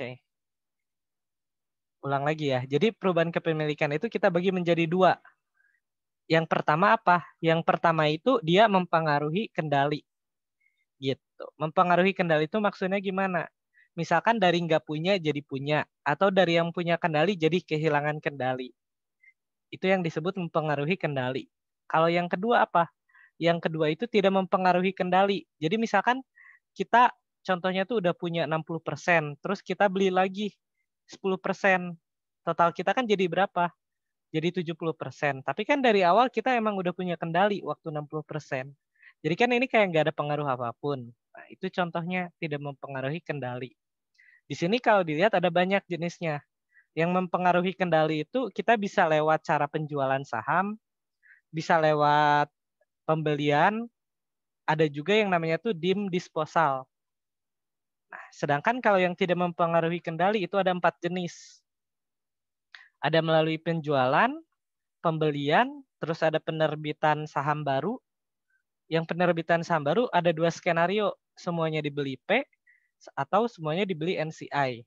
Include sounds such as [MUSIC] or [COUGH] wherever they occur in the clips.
Oke. Ulang lagi ya. Jadi perubahan kepemilikan itu kita bagi menjadi dua. Yang pertama apa? Yang pertama itu dia mempengaruhi kendali. Gitu. Mempengaruhi kendali itu maksudnya gimana? Misalkan dari nggak punya jadi punya. Atau dari yang punya kendali jadi kehilangan kendali. Itu yang disebut mempengaruhi kendali. Kalau yang kedua apa? Yang kedua itu tidak mempengaruhi kendali. Jadi misalkan kita contohnya tuh udah punya 60%, terus kita beli lagi 10%. Total kita kan jadi berapa? Jadi 70%. Tapi kan dari awal kita emang udah punya kendali waktu 60%. Jadi kan ini kayak nggak ada pengaruh apapun. Nah, itu contohnya tidak mempengaruhi kendali. Di sini kalau dilihat ada banyak jenisnya. Yang mempengaruhi kendali itu kita bisa lewat cara penjualan saham, bisa lewat pembelian, ada juga yang namanya tuh dim disposal. Nah, sedangkan kalau yang tidak mempengaruhi kendali itu ada empat jenis. Ada melalui penjualan, pembelian, terus ada penerbitan saham baru. Yang penerbitan saham baru ada dua skenario, semuanya dibeli P atau semuanya dibeli NCI.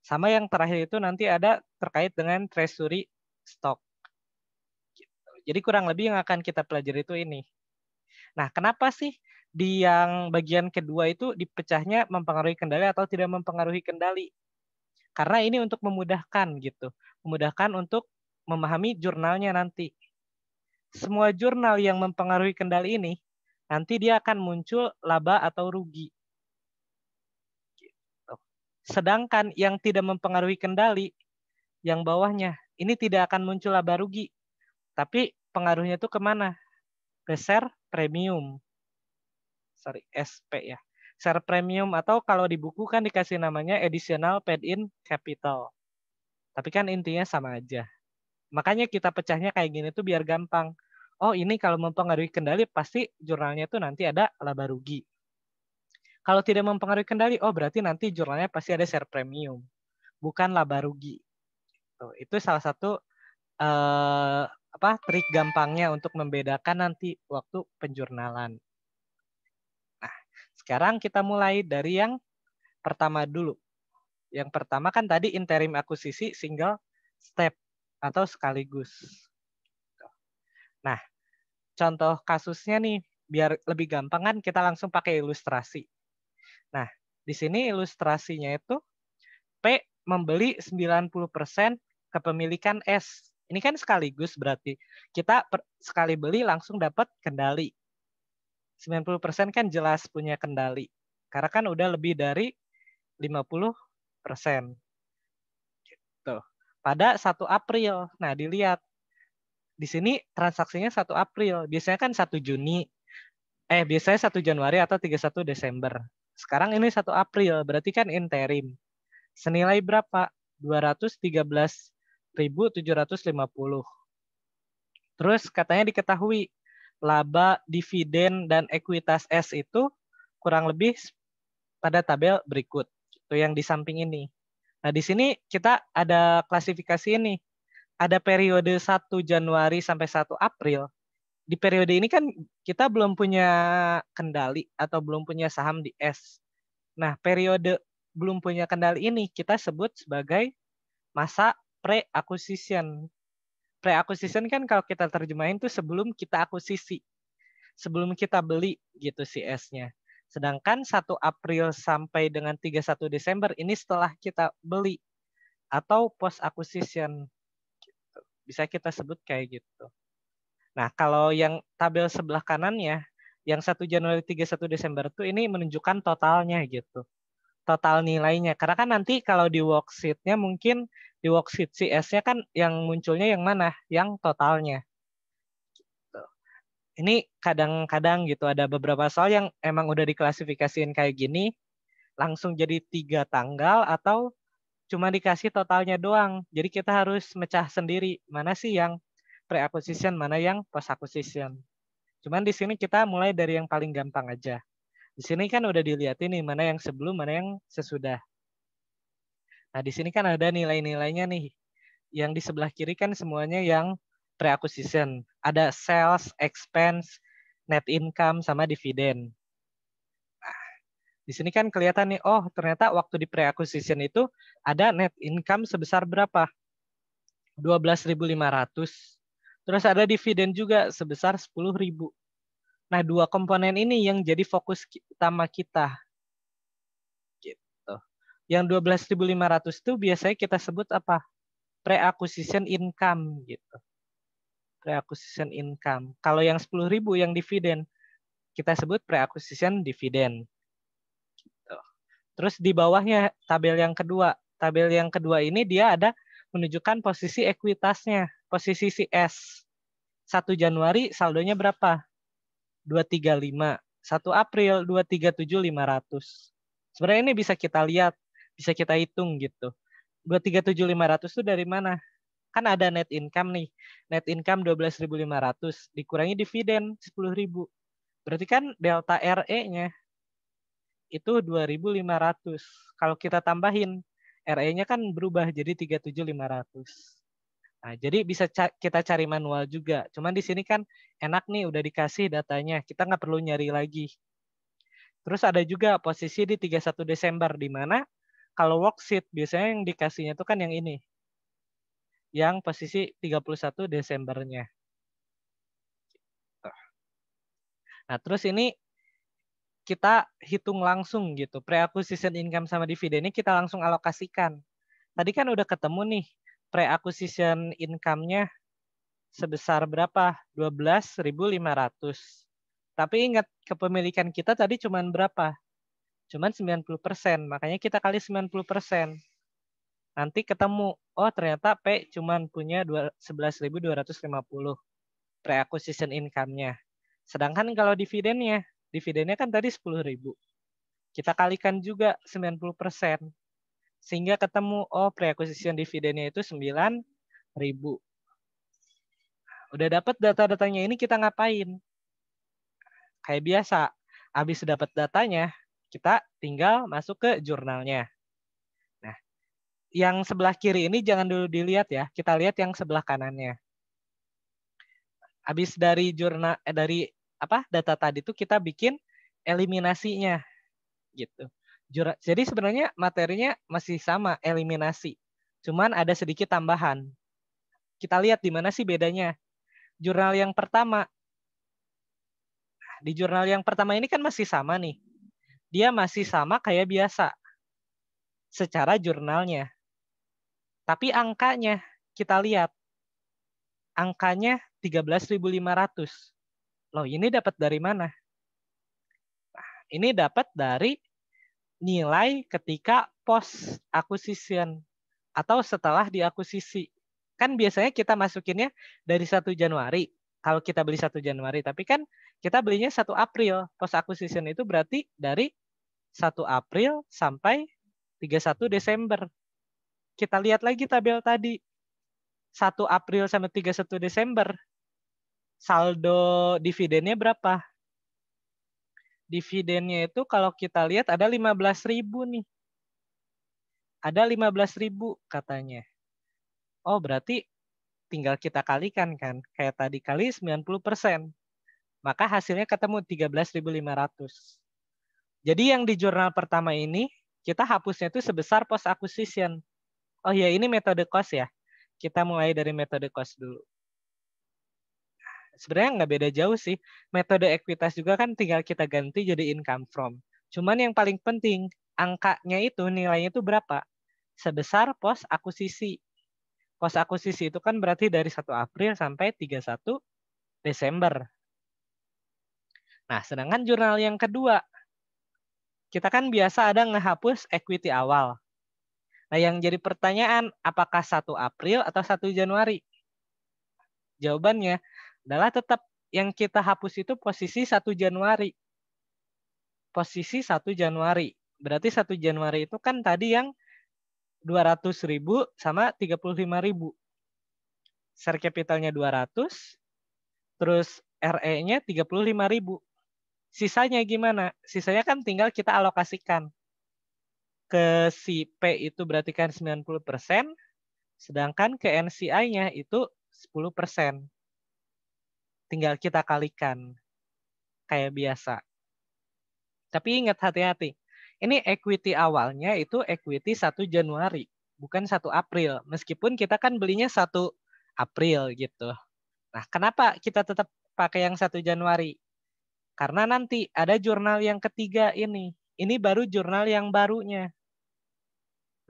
Sama yang terakhir itu nanti ada terkait dengan treasury stock. Gitu. Jadi kurang lebih yang akan kita pelajari itu ini. Nah, kenapa sih di yang bagian kedua itu dipecahnya mempengaruhi kendali atau tidak mempengaruhi kendali. Karena ini untuk memudahkan gitu, memudahkan untuk memahami jurnalnya nanti. Semua jurnal yang mempengaruhi kendali ini nanti dia akan muncul laba atau rugi. Gitu. Sedangkan yang tidak mempengaruhi kendali yang bawahnya ini tidak akan muncul laba rugi, tapi pengaruhnya itu kemana? Besar premium sorry SP ya share premium atau kalau di buku kan dikasih namanya additional paid in capital. Tapi kan intinya sama aja. Makanya kita pecahnya kayak gini tuh biar gampang. Oh ini kalau mempengaruhi kendali pasti jurnalnya tuh nanti ada laba rugi. Kalau tidak mempengaruhi kendali, oh berarti nanti jurnalnya pasti ada share premium. Bukan laba rugi. Tuh, itu salah satu eh, apa trik gampangnya untuk membedakan nanti waktu penjurnalan. Sekarang kita mulai dari yang pertama dulu. Yang pertama kan tadi interim akuisisi single step atau sekaligus. Nah, contoh kasusnya nih biar lebih gampang kan kita langsung pakai ilustrasi. Nah, di sini ilustrasinya itu P membeli 90% kepemilikan S. Ini kan sekaligus berarti kita per, sekali beli langsung dapat kendali. 90% kan jelas punya kendali. Karena kan udah lebih dari 50%. Gitu. Pada 1 April. Nah, dilihat. Di sini transaksinya 1 April. Biasanya kan 1 Juni. Eh, biasanya 1 Januari atau 31 Desember. Sekarang ini 1 April, berarti kan interim. Senilai berapa? 213.750. Terus katanya diketahui laba, dividen, dan ekuitas S itu kurang lebih pada tabel berikut, itu yang di samping ini. Nah, di sini kita ada klasifikasi ini. Ada periode 1 Januari sampai 1 April. Di periode ini kan kita belum punya kendali atau belum punya saham di S. Nah, periode belum punya kendali ini kita sebut sebagai masa pre-acquisition pre-acquisition kan kalau kita terjemahin tuh sebelum kita akuisisi, sebelum kita beli gitu si S-nya. Sedangkan 1 April sampai dengan 31 Desember ini setelah kita beli atau post acquisition. Gitu. Bisa kita sebut kayak gitu. Nah, kalau yang tabel sebelah kanannya yang 1 Januari 31 Desember itu ini menunjukkan totalnya gitu total nilainya. Karena kan nanti kalau di worksheet-nya mungkin di worksheet CS-nya kan yang munculnya yang mana? Yang totalnya. Gitu. Ini kadang-kadang gitu ada beberapa soal yang emang udah diklasifikasiin kayak gini, langsung jadi tiga tanggal atau cuma dikasih totalnya doang. Jadi kita harus mecah sendiri mana sih yang pre-acquisition, mana yang post-acquisition. Cuman di sini kita mulai dari yang paling gampang aja. Di sini kan udah dilihat ini mana yang sebelum, mana yang sesudah. Nah, di sini kan ada nilai-nilainya nih. Yang di sebelah kiri kan semuanya yang pre-acquisition. Ada sales, expense, net income, sama dividen. Nah, di sini kan kelihatan nih, oh ternyata waktu di pre-acquisition itu ada net income sebesar berapa? 12.500. Terus ada dividen juga sebesar 10.000. Nah, dua komponen ini yang jadi fokus utama kita. Gitu. Yang 12.500 itu biasanya kita sebut apa? Pre-acquisition income gitu. Pre-acquisition income. Kalau yang 10.000 yang dividen, kita sebut pre-acquisition dividen. Gitu. Terus di bawahnya tabel yang kedua. Tabel yang kedua ini dia ada menunjukkan posisi ekuitasnya, posisi si S. 1 Januari saldonya berapa? 235. 1 April 237.500. Sebenarnya ini bisa kita lihat, bisa kita hitung gitu. 237.500 itu dari mana? Kan ada net income nih. Net income 12.500 dikurangi dividen 10.000. Berarti kan delta RE-nya itu 2.500. Kalau kita tambahin RE-nya kan berubah jadi 37.500. Nah, jadi bisa ca kita cari manual juga. Cuman di sini kan enak nih udah dikasih datanya. Kita nggak perlu nyari lagi. Terus ada juga posisi di 31 Desember di mana kalau worksheet biasanya yang dikasihnya itu kan yang ini. Yang posisi 31 Desembernya. Nah, terus ini kita hitung langsung gitu. Pre-acquisition income sama dividen ini kita langsung alokasikan. Tadi kan udah ketemu nih pre-acquisition income-nya sebesar berapa? 12.500. Tapi ingat kepemilikan kita tadi cuma berapa? Cuman 90%, makanya kita kali 90%. Nanti ketemu, oh ternyata P cuman punya 11.250 pre-acquisition income-nya. Sedangkan kalau dividennya, dividennya kan tadi 10.000. Kita kalikan juga 90% sehingga ketemu oh pre-acquisition dividennya itu 9000. Udah dapat data-datanya ini kita ngapain? Kayak biasa, habis dapat datanya, kita tinggal masuk ke jurnalnya. Nah, yang sebelah kiri ini jangan dulu dilihat ya, kita lihat yang sebelah kanannya. Habis dari jurnal eh, dari apa data tadi itu kita bikin eliminasinya gitu. Jura, jadi sebenarnya materinya masih sama eliminasi, cuman ada sedikit tambahan. Kita lihat di mana sih bedanya. Jurnal yang pertama, di jurnal yang pertama ini kan masih sama nih. Dia masih sama kayak biasa secara jurnalnya. Tapi angkanya kita lihat. Angkanya 13.500. Loh, ini dapat dari mana? ini dapat dari nilai ketika post acquisition atau setelah diakuisisi. Kan biasanya kita masukinnya dari 1 Januari kalau kita beli 1 Januari, tapi kan kita belinya 1 April. Post acquisition itu berarti dari 1 April sampai 31 Desember. Kita lihat lagi tabel tadi. 1 April sampai 31 Desember saldo dividennya berapa? dividennya itu kalau kita lihat ada 15.000 nih. Ada 15.000 katanya. Oh, berarti tinggal kita kalikan kan. Kayak tadi kali 90%. Maka hasilnya ketemu 13.500. Jadi yang di jurnal pertama ini kita hapusnya itu sebesar post acquisition. Oh ya, ini metode cost ya. Kita mulai dari metode cost dulu sebenarnya nggak beda jauh sih. Metode ekuitas juga kan tinggal kita ganti jadi income from. Cuman yang paling penting angkanya itu nilainya itu berapa? Sebesar pos akuisisi. Pos akuisisi itu kan berarti dari 1 April sampai 31 Desember. Nah, sedangkan jurnal yang kedua kita kan biasa ada ngehapus equity awal. Nah, yang jadi pertanyaan apakah 1 April atau 1 Januari? Jawabannya adalah tetap yang kita hapus itu posisi 1 Januari. Posisi 1 Januari. Berarti 1 Januari itu kan tadi yang 200.000 sama 35.000. Share capitalnya 200, terus RE-nya 35.000. Sisanya gimana? Sisanya kan tinggal kita alokasikan. Ke si P itu berarti kan 90%, sedangkan ke NCI-nya itu 10% tinggal kita kalikan kayak biasa. Tapi ingat hati-hati. Ini equity awalnya itu equity 1 Januari, bukan 1 April. Meskipun kita kan belinya 1 April gitu. Nah, kenapa kita tetap pakai yang 1 Januari? Karena nanti ada jurnal yang ketiga ini. Ini baru jurnal yang barunya.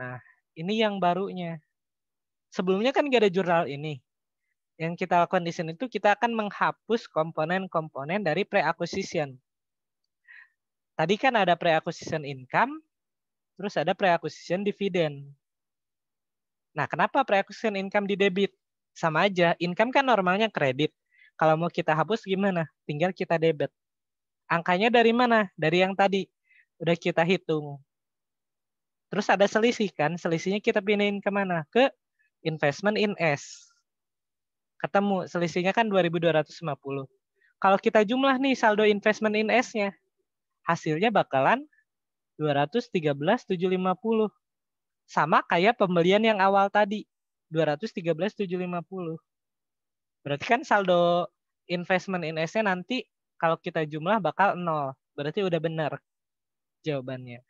Nah, ini yang barunya. Sebelumnya kan gak ada jurnal ini yang kita lakukan di sini itu kita akan menghapus komponen-komponen dari pre-acquisition. Tadi kan ada pre-acquisition income, terus ada pre-acquisition dividend. Nah, kenapa pre-acquisition income di debit? Sama aja, income kan normalnya kredit. Kalau mau kita hapus gimana? Tinggal kita debit. Angkanya dari mana? Dari yang tadi. Udah kita hitung. Terus ada selisih kan? Selisihnya kita pindahin kemana? Ke investment in S ketemu selisihnya kan 2250. Kalau kita jumlah nih saldo investment in S-nya, hasilnya bakalan 213.750. Sama kayak pembelian yang awal tadi, 213.750. Berarti kan saldo investment in S-nya nanti kalau kita jumlah bakal nol. Berarti udah benar jawabannya.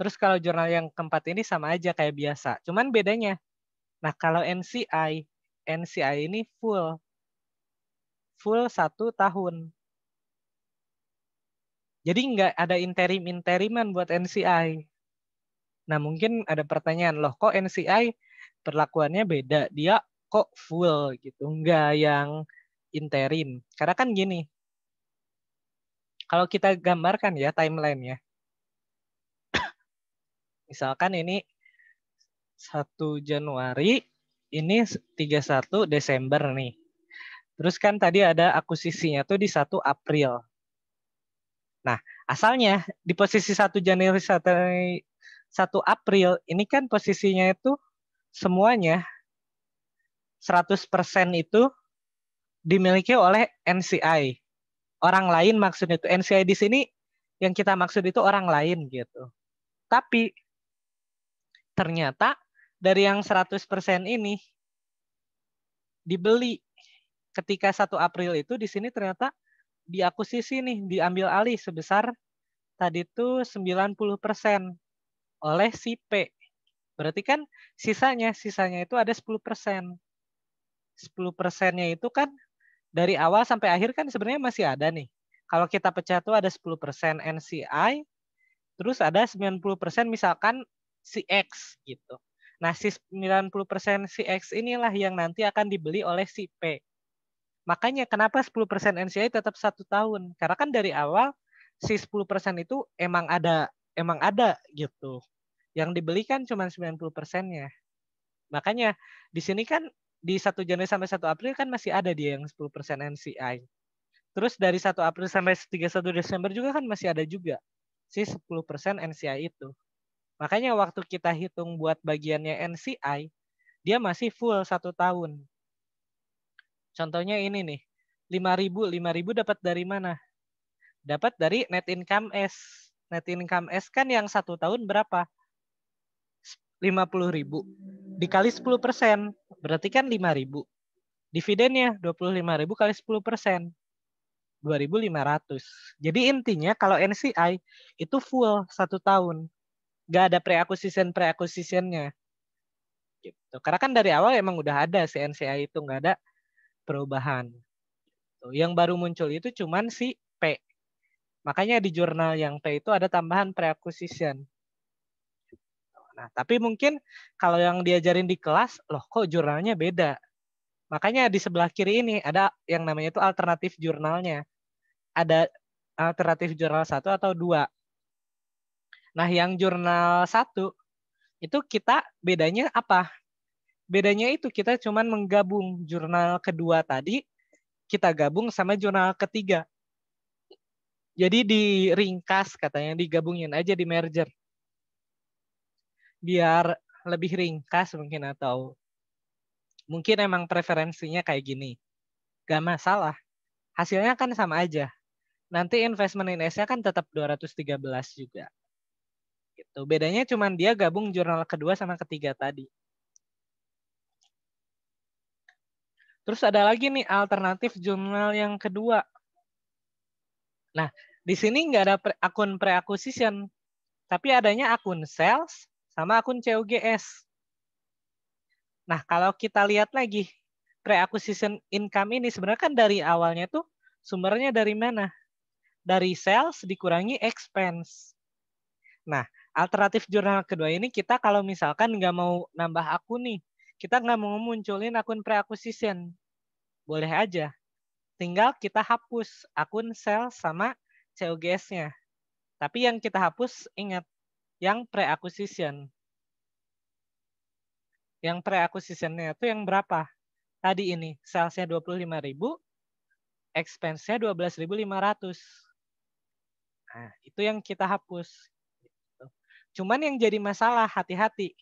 Terus kalau jurnal yang keempat ini sama aja kayak biasa. Cuman bedanya. Nah kalau NCI NCI ini full. Full satu tahun. Jadi nggak ada interim-interiman buat NCI. Nah mungkin ada pertanyaan, loh kok NCI perlakuannya beda? Dia kok full gitu, nggak yang interim. Karena kan gini, kalau kita gambarkan ya timeline ya. [COUGHS] misalkan ini 1 Januari ini 31 Desember nih. Terus kan tadi ada akuisisinya tuh di 1 April. Nah, asalnya di posisi 1 Januari 1 April ini kan posisinya itu semuanya 100% itu dimiliki oleh NCI. Orang lain maksudnya itu NCI di sini yang kita maksud itu orang lain gitu. Tapi ternyata dari yang 100% ini dibeli ketika 1 April itu di sini ternyata diakuisisi nih, diambil alih sebesar tadi itu 90% oleh si P. Berarti kan sisanya, sisanya itu ada 10%. 10 persennya itu kan dari awal sampai akhir kan sebenarnya masih ada nih. Kalau kita pecah tuh ada 10 persen NCI, terus ada 90 persen misalkan si X gitu. Nah, si 90% si X inilah yang nanti akan dibeli oleh si P. Makanya kenapa 10% NCI tetap satu tahun? Karena kan dari awal si 10% itu emang ada emang ada gitu. Yang dibeli kan cuma 90%-nya. Makanya di sini kan di satu Januari sampai satu April kan masih ada dia yang 10% NCI. Terus dari satu April sampai 31 Desember juga kan masih ada juga si 10% NCI itu. Makanya waktu kita hitung buat bagiannya NCI, dia masih full satu tahun. Contohnya ini nih, 5.000, 5.000 dapat dari mana? Dapat dari net income S. Net income S kan yang satu tahun berapa? 50.000 dikali 10 persen berarti kan 5.000 dividennya 25.000 kali 10 persen 2.500 jadi intinya kalau NCI itu full satu tahun gak ada pre-acquisition pre-acquisitionnya gitu karena kan dari awal emang udah ada CNCA itu nggak ada perubahan gitu. yang baru muncul itu cuman si P makanya di jurnal yang P itu ada tambahan pre-acquisition nah tapi mungkin kalau yang diajarin di kelas loh kok jurnalnya beda makanya di sebelah kiri ini ada yang namanya itu alternatif jurnalnya ada alternatif jurnal satu atau dua Nah, yang jurnal satu itu kita bedanya apa? Bedanya itu kita cuman menggabung jurnal kedua tadi kita gabung sama jurnal ketiga. Jadi diringkas katanya, digabungin aja di merger. Biar lebih ringkas mungkin atau mungkin emang preferensinya kayak gini. Gak masalah. Hasilnya kan sama aja. Nanti investment in S-nya kan tetap 213 juga gitu. Bedanya cuma dia gabung jurnal kedua sama ketiga tadi. Terus ada lagi nih alternatif jurnal yang kedua. Nah, di sini nggak ada pre akun pre-acquisition, tapi adanya akun sales sama akun COGS. Nah, kalau kita lihat lagi, pre-acquisition income ini sebenarnya kan dari awalnya tuh sumbernya dari mana? Dari sales dikurangi expense. Nah, alternatif jurnal kedua ini kita kalau misalkan nggak mau nambah akun nih, kita nggak mau munculin akun pre-acquisition. Boleh aja. Tinggal kita hapus akun sel sama COGS-nya. Tapi yang kita hapus, ingat, yang pre-acquisition. Yang pre-acquisition-nya itu yang berapa? Tadi ini, sales-nya 25.000, expense-nya 12.500. Nah, itu yang kita hapus Cuman yang jadi masalah hati-hati.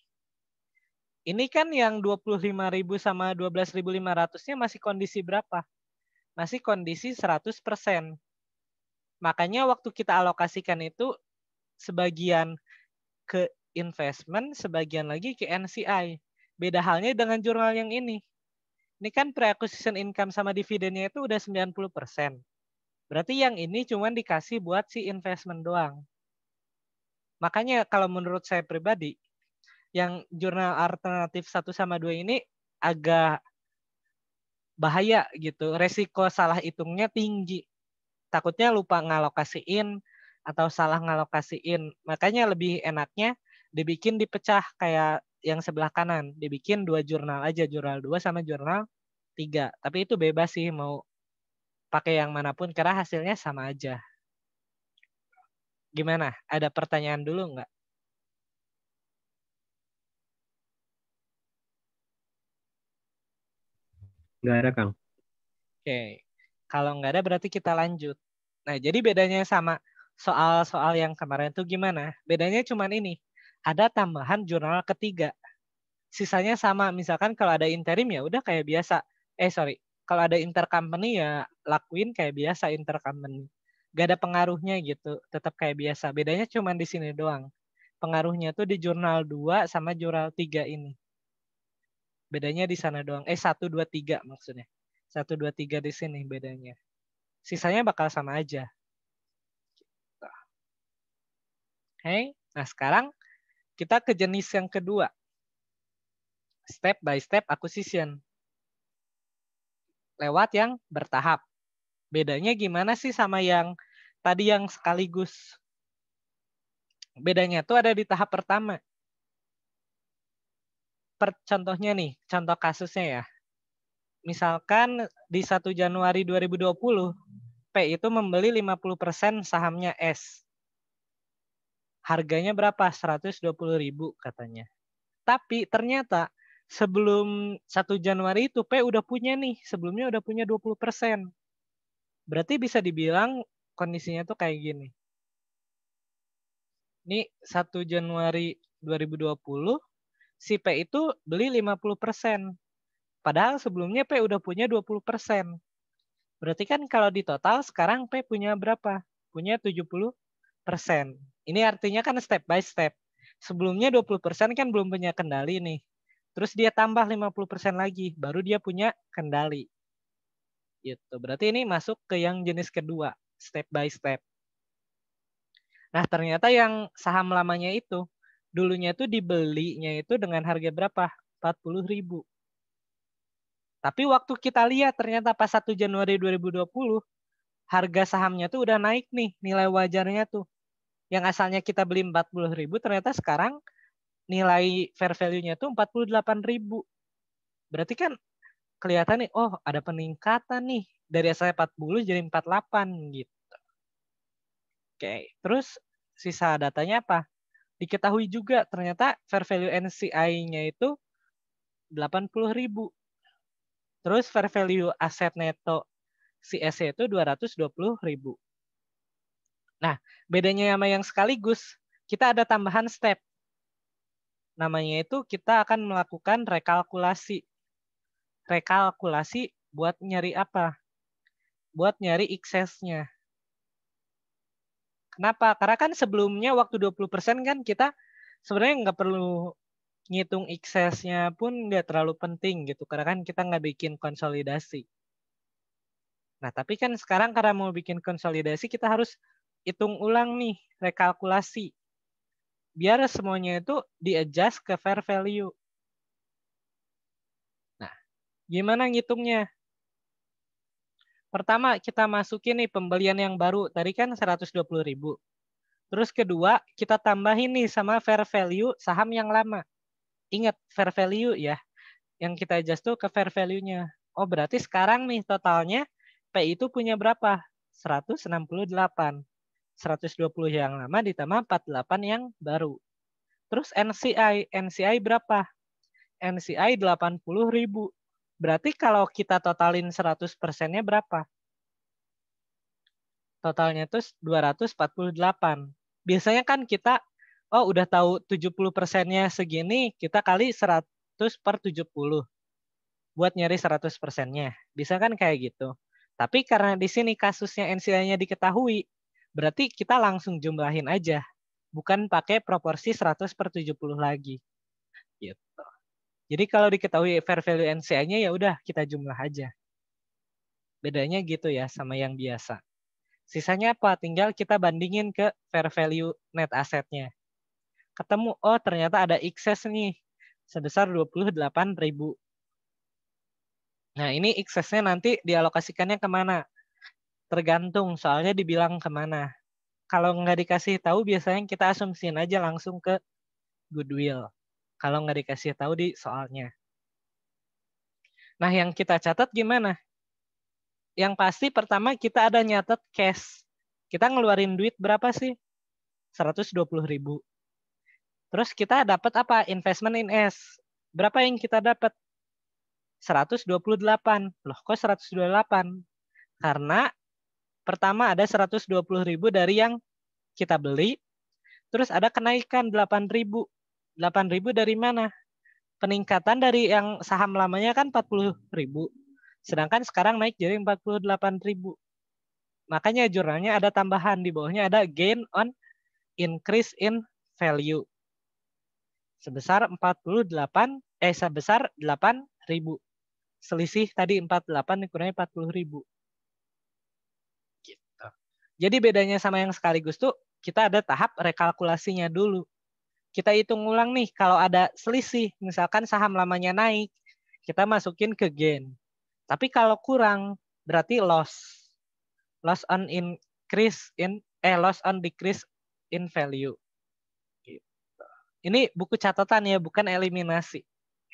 Ini kan yang 25.000 sama 12.500-nya masih kondisi berapa? Masih kondisi 100%. Makanya waktu kita alokasikan itu sebagian ke investment, sebagian lagi ke NCI. Beda halnya dengan jurnal yang ini. Ini kan pre-acquisition income sama dividennya itu udah 90%. Berarti yang ini cuman dikasih buat si investment doang. Makanya kalau menurut saya pribadi, yang jurnal alternatif 1 sama 2 ini agak bahaya gitu. Resiko salah hitungnya tinggi. Takutnya lupa ngalokasiin atau salah ngalokasiin. Makanya lebih enaknya dibikin dipecah kayak yang sebelah kanan. Dibikin dua jurnal aja, jurnal 2 sama jurnal 3. Tapi itu bebas sih mau pakai yang manapun karena hasilnya sama aja Gimana? Ada pertanyaan dulu nggak? Nggak ada, Kang. Oke. Kalau nggak ada berarti kita lanjut. Nah, jadi bedanya sama soal-soal yang kemarin itu gimana? Bedanya cuman ini. Ada tambahan jurnal ketiga. Sisanya sama. Misalkan kalau ada interim ya udah kayak biasa. Eh, sorry. Kalau ada intercompany ya lakuin kayak biasa intercompany gak ada pengaruhnya gitu tetap kayak biasa bedanya cuma di sini doang pengaruhnya tuh di jurnal 2 sama jurnal 3 ini bedanya di sana doang eh 1 2 3 maksudnya 1 2 3 di sini bedanya sisanya bakal sama aja gitu. oke okay. nah sekarang kita ke jenis yang kedua step by step acquisition lewat yang bertahap bedanya gimana sih sama yang tadi yang sekaligus? Bedanya tuh ada di tahap pertama. Per, contohnya nih, contoh kasusnya ya. Misalkan di 1 Januari 2020, P itu membeli 50% sahamnya S. Harganya berapa? 120.000 katanya. Tapi ternyata sebelum 1 Januari itu P udah punya nih, sebelumnya udah punya 20%. Berarti bisa dibilang kondisinya tuh kayak gini. Ini 1 Januari 2020, si P itu beli 50%. persen Padahal sebelumnya P udah punya 20%. persen Berarti kan kalau di total sekarang P punya berapa? Punya 70%. persen Ini artinya kan step by step. Sebelumnya 20% persen kan belum punya kendali nih. Terus dia tambah 50% persen lagi, baru dia punya kendali. Gitu. Berarti ini masuk ke yang jenis kedua, step by step. Nah, ternyata yang saham lamanya itu dulunya itu dibelinya itu dengan harga berapa? 40 ribu. Tapi waktu kita lihat ternyata pas 1 Januari 2020 harga sahamnya tuh udah naik nih nilai wajarnya tuh. Yang asalnya kita beli 40 ternyata sekarang nilai fair value-nya tuh 48 Berarti kan kelihatan nih, oh ada peningkatan nih dari asalnya 40 jadi 48 gitu. Oke, terus sisa datanya apa? Diketahui juga ternyata fair value NCI-nya itu 80 ribu. Terus fair value aset neto CSC e itu 220 ribu. Nah, bedanya sama yang sekaligus, kita ada tambahan step. Namanya itu kita akan melakukan rekalkulasi rekalkulasi buat nyari apa? Buat nyari excessnya. Kenapa? Karena kan sebelumnya waktu 20% kan kita sebenarnya nggak perlu ngitung excessnya pun nggak terlalu penting gitu. Karena kan kita nggak bikin konsolidasi. Nah, tapi kan sekarang karena mau bikin konsolidasi kita harus hitung ulang nih, rekalkulasi. Biar semuanya itu di-adjust ke fair value. Gimana ngitungnya? Pertama, kita masukin nih pembelian yang baru. Tadi kan 120.000. Terus kedua, kita tambahin nih sama fair value saham yang lama. Ingat, fair value ya. Yang kita adjust tuh ke fair value-nya. Oh, berarti sekarang nih totalnya P itu punya berapa? 168. 120 yang lama ditambah 48 yang baru. Terus NCI, NCI berapa? NCI 80.000. Berarti kalau kita totalin 100%-nya berapa? Totalnya itu 248. Biasanya kan kita, oh udah tahu 70%-nya segini, kita kali 100 per 70 buat nyari 100%-nya. Bisa kan kayak gitu. Tapi karena di sini kasusnya NCI-nya diketahui, berarti kita langsung jumlahin aja. Bukan pakai proporsi 100 per 70 lagi. Gitu. Jadi kalau diketahui fair value NCA-nya ya udah kita jumlah aja. Bedanya gitu ya sama yang biasa. Sisanya apa? Tinggal kita bandingin ke fair value net asetnya. Ketemu, oh ternyata ada excess nih sebesar ribu. Nah ini excessnya nanti dialokasikannya kemana? Tergantung soalnya dibilang kemana. Kalau nggak dikasih tahu biasanya kita asumsiin aja langsung ke goodwill kalau nggak dikasih tahu di soalnya. Nah, yang kita catat gimana? Yang pasti pertama kita ada nyatet cash. Kita ngeluarin duit berapa sih? 120 ribu. Terus kita dapat apa? Investment in S. Berapa yang kita dapat? 128. Loh, kok 128? Karena pertama ada 120 ribu dari yang kita beli, terus ada kenaikan 8 ribu. 8.000 dari mana? Peningkatan dari yang saham lamanya kan ribu. Sedangkan sekarang naik jadi ribu. Makanya jurnalnya ada tambahan di bawahnya ada gain on increase in value sebesar 48 eh sebesar ribu. Selisih tadi 48 dikurangi 40.000. Gitu. Jadi bedanya sama yang sekaligus tuh kita ada tahap rekalkulasinya dulu kita hitung ulang nih kalau ada selisih, misalkan saham lamanya naik, kita masukin ke gain. Tapi kalau kurang berarti loss. Loss on increase in eh loss on decrease in value. Ini buku catatan ya, bukan eliminasi.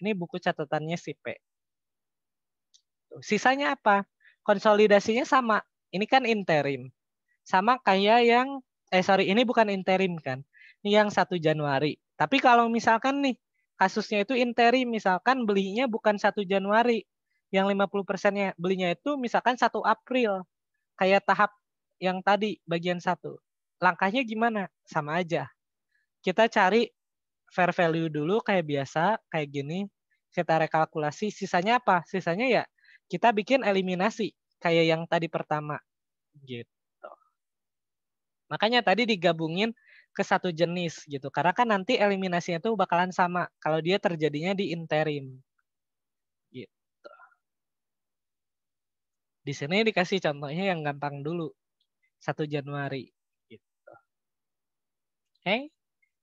Ini buku catatannya si P. Sisanya apa? Konsolidasinya sama. Ini kan interim. Sama kayak yang eh sorry, ini bukan interim kan yang 1 Januari. Tapi kalau misalkan nih kasusnya itu interi misalkan belinya bukan 1 Januari yang 50%-nya belinya itu misalkan 1 April kayak tahap yang tadi bagian satu. Langkahnya gimana? Sama aja. Kita cari fair value dulu kayak biasa, kayak gini. Kita rekalkulasi sisanya apa? Sisanya ya kita bikin eliminasi kayak yang tadi pertama gitu. Makanya tadi digabungin ke satu jenis gitu. Karena kan nanti eliminasinya tuh bakalan sama kalau dia terjadinya di interim. Gitu. Di sini dikasih contohnya yang gampang dulu. satu Januari gitu. Oke. Okay?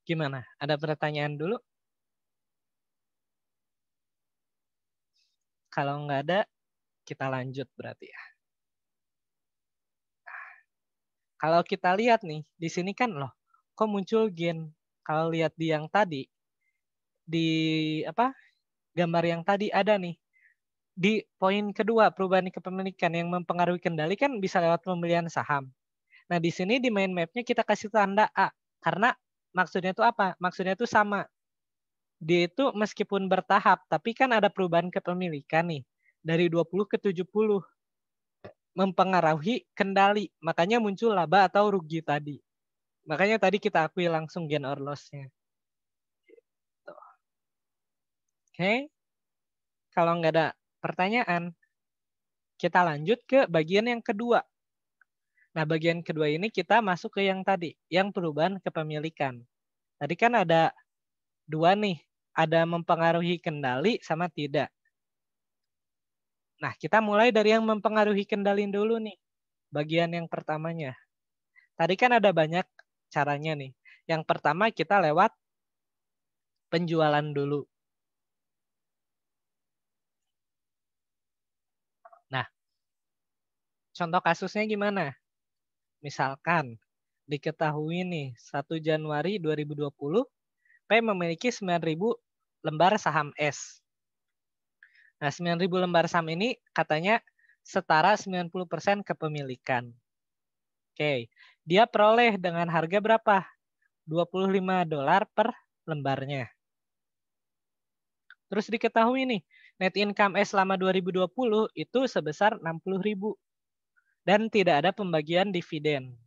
Gimana? Ada pertanyaan dulu? Kalau nggak ada, kita lanjut berarti ya. Kalau kita lihat nih, di sini kan loh, kok muncul gen. Kalau lihat di yang tadi di apa gambar yang tadi ada nih di poin kedua perubahan kepemilikan yang mempengaruhi kendali kan bisa lewat pembelian saham. Nah di sini di main mapnya kita kasih tanda A karena maksudnya itu apa? Maksudnya itu sama. Dia itu meskipun bertahap tapi kan ada perubahan kepemilikan nih dari 20 ke 70 mempengaruhi kendali. Makanya muncul laba atau rugi tadi. Makanya tadi kita akui langsung gain or loss-nya. Gitu. Oke. Kalau nggak ada pertanyaan, kita lanjut ke bagian yang kedua. Nah, bagian kedua ini kita masuk ke yang tadi, yang perubahan kepemilikan. Tadi kan ada dua nih, ada mempengaruhi kendali sama tidak. Nah, kita mulai dari yang mempengaruhi kendali dulu nih, bagian yang pertamanya. Tadi kan ada banyak caranya nih. Yang pertama kita lewat penjualan dulu. Nah, contoh kasusnya gimana? Misalkan diketahui nih 1 Januari 2020 P memiliki 9.000 lembar saham S. Nah, 9.000 lembar saham ini katanya setara 90% kepemilikan. Oke. Dia peroleh dengan harga berapa? 25 dolar per lembarnya. Terus diketahui nih, net income S selama 2020 itu sebesar 60 ribu dan tidak ada pembagian dividen.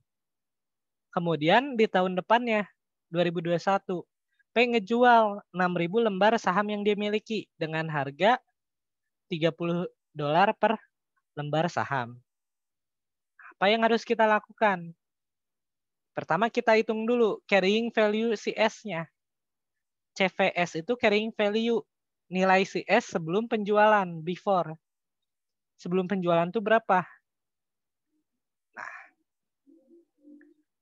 Kemudian di tahun depannya 2021, P ngejual ribu lembar saham yang dia miliki dengan harga 30 dolar per lembar saham. Apa yang harus kita lakukan? Pertama kita hitung dulu carrying value CS-nya. CVS itu carrying value nilai CS sebelum penjualan, before. Sebelum penjualan itu berapa? Nah,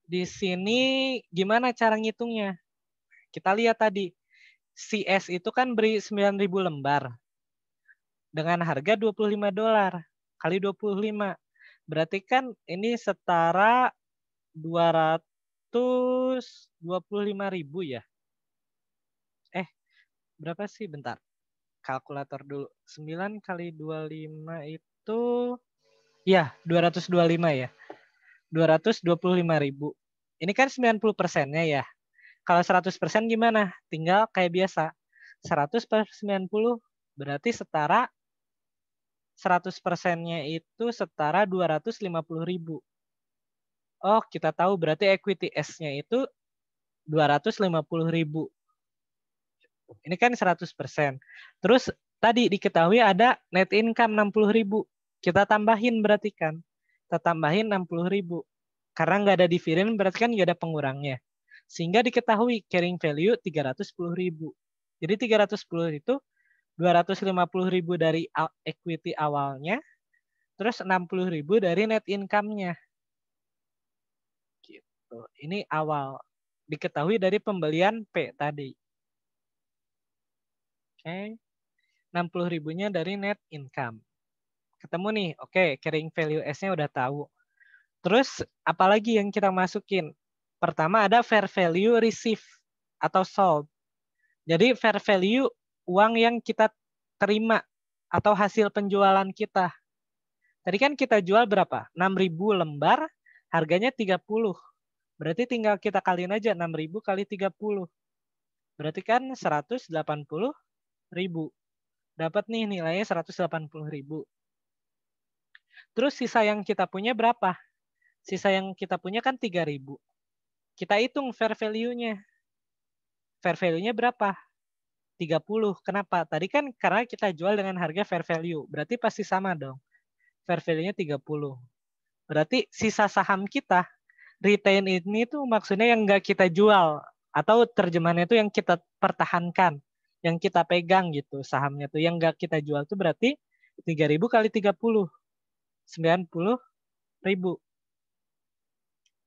di sini gimana cara ngitungnya? Kita lihat tadi, CS itu kan beri 9.000 lembar dengan harga 25 dolar kali 25. Berarti kan ini setara 225 ribu ya? Eh, berapa sih? Bentar. Kalkulator dulu. 9 kali 25 itu... Ya, 225 ya. 225 ribu. Ini kan 90 persennya ya. Kalau 100 persen gimana? Tinggal kayak biasa. 100 per 90 berarti setara 100 persennya itu setara 250 ribu. Oh, kita tahu berarti equity S-nya itu 250 ribu. Ini kan 100 persen. Terus tadi diketahui ada net income 60 ribu. Kita tambahin berarti kan. Kita tambahin 60 ribu. Karena nggak ada dividen berarti kan nggak ada pengurangnya. Sehingga diketahui carrying value 310 ribu. Jadi 310 itu 250 dari equity awalnya, terus 60 dari net income-nya. Gitu. Ini awal diketahui dari pembelian P tadi. Oke. Okay. 60 ribunya dari net income. Ketemu nih, oke, okay, carrying value S-nya udah tahu. Terus apalagi yang kita masukin? Pertama ada fair value receive atau sold. Jadi fair value uang yang kita terima atau hasil penjualan kita. Tadi kan kita jual berapa? 6.000 lembar, harganya 30. Berarti tinggal kita kaliin aja 6.000 kali 30. Berarti kan 180.000. Dapat nih nilainya 180.000. Terus sisa yang kita punya berapa? Sisa yang kita punya kan 3.000. Kita hitung fair value-nya. Fair value-nya berapa? 30. Kenapa? Tadi kan karena kita jual dengan harga fair value. Berarti pasti sama dong. Fair value-nya 30. Berarti sisa saham kita retain ini tuh maksudnya yang nggak kita jual atau terjemahannya itu yang kita pertahankan, yang kita pegang gitu sahamnya tuh yang nggak kita jual tuh berarti 3000 kali 30 90 ribu.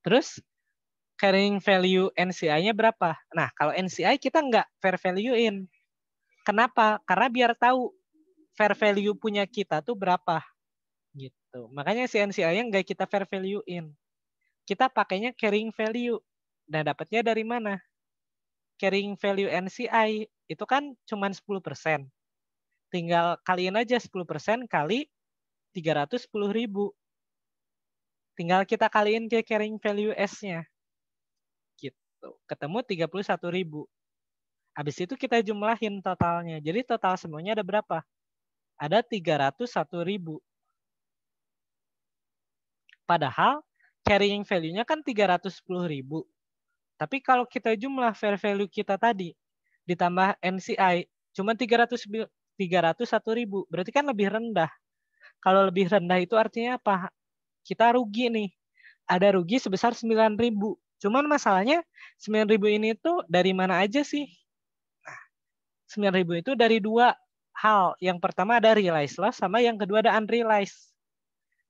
Terus carrying value NCI-nya berapa? Nah, kalau NCI kita nggak fair value-in. Kenapa? Karena biar tahu fair value punya kita tuh berapa gitu. Makanya si nci yang kita fair value-in. Kita pakainya carrying value. Nah, dapatnya dari mana? Carrying value NCI itu kan cuma 10%. Tinggal kaliin aja 10% kali sepuluh ribu. Tinggal kita kaliin ke carrying value S-nya. Gitu. Ketemu satu ribu. Habis itu kita jumlahin totalnya. Jadi total semuanya ada berapa? Ada 301 ribu. Padahal carrying value-nya kan 310 ribu. Tapi kalau kita jumlah fair value kita tadi, ditambah NCI, cuma 300, 301 ribu. Berarti kan lebih rendah. Kalau lebih rendah itu artinya apa? Kita rugi nih. Ada rugi sebesar 9 ribu. Cuman masalahnya 9 ribu ini tuh dari mana aja sih? 9000 itu dari dua hal. Yang pertama ada realized loss sama yang kedua ada unrealized.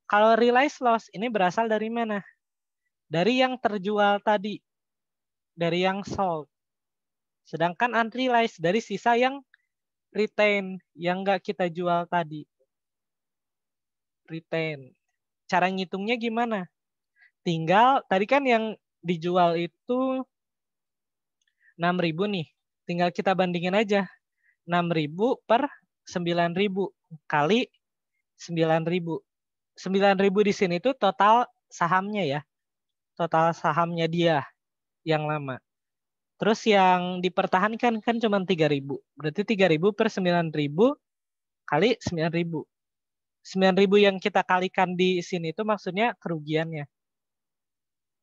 Kalau realized loss ini berasal dari mana? Dari yang terjual tadi. Dari yang sold. Sedangkan unrealized dari sisa yang retain yang nggak kita jual tadi. Retain. Cara ngitungnya gimana? Tinggal tadi kan yang dijual itu 6000 nih. Tinggal kita bandingin aja. 6.000 per 9.000 kali 9.000. 9.000 di sini itu total sahamnya ya. Total sahamnya dia yang lama. Terus yang dipertahankan kan cuma 3.000. Berarti 3.000 per 9.000 kali 9.000. 9.000 yang kita kalikan di sini itu maksudnya kerugiannya.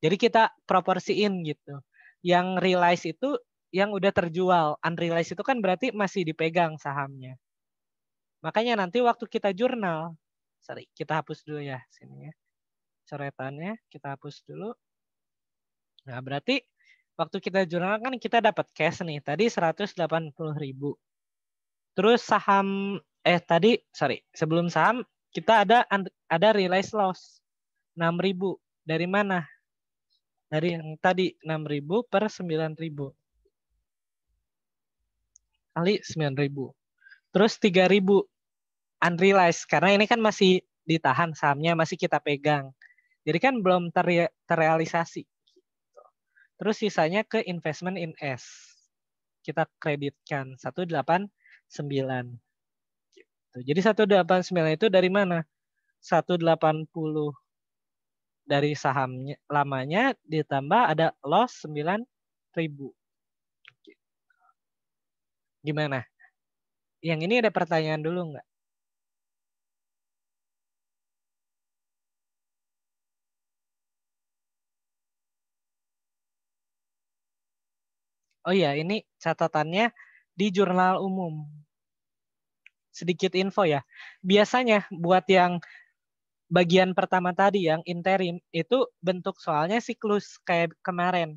Jadi kita proporsiin gitu. Yang realize itu yang udah terjual. Unrealized itu kan berarti masih dipegang sahamnya. Makanya nanti waktu kita jurnal, sorry, kita hapus dulu ya sini ya. Coretannya kita hapus dulu. Nah, berarti waktu kita jurnal kan kita dapat cash nih. Tadi ribu. Terus saham eh tadi sorry, sebelum saham kita ada ada realized loss 6.000. Dari mana? Dari yang tadi 6.000 per 9.000 kali 9000. Terus 3000 unrealized karena ini kan masih ditahan sahamnya masih kita pegang. Jadi kan belum ter terrealisasi. Terus sisanya ke investment in S. Kita kreditkan 189. sembilan. Gitu. Jadi 189 itu dari mana? 180 dari sahamnya lamanya ditambah ada loss 9000. Gimana? Yang ini ada pertanyaan dulu nggak? Oh iya, ini catatannya di jurnal umum. Sedikit info ya. Biasanya buat yang bagian pertama tadi yang interim itu bentuk soalnya siklus kayak kemarin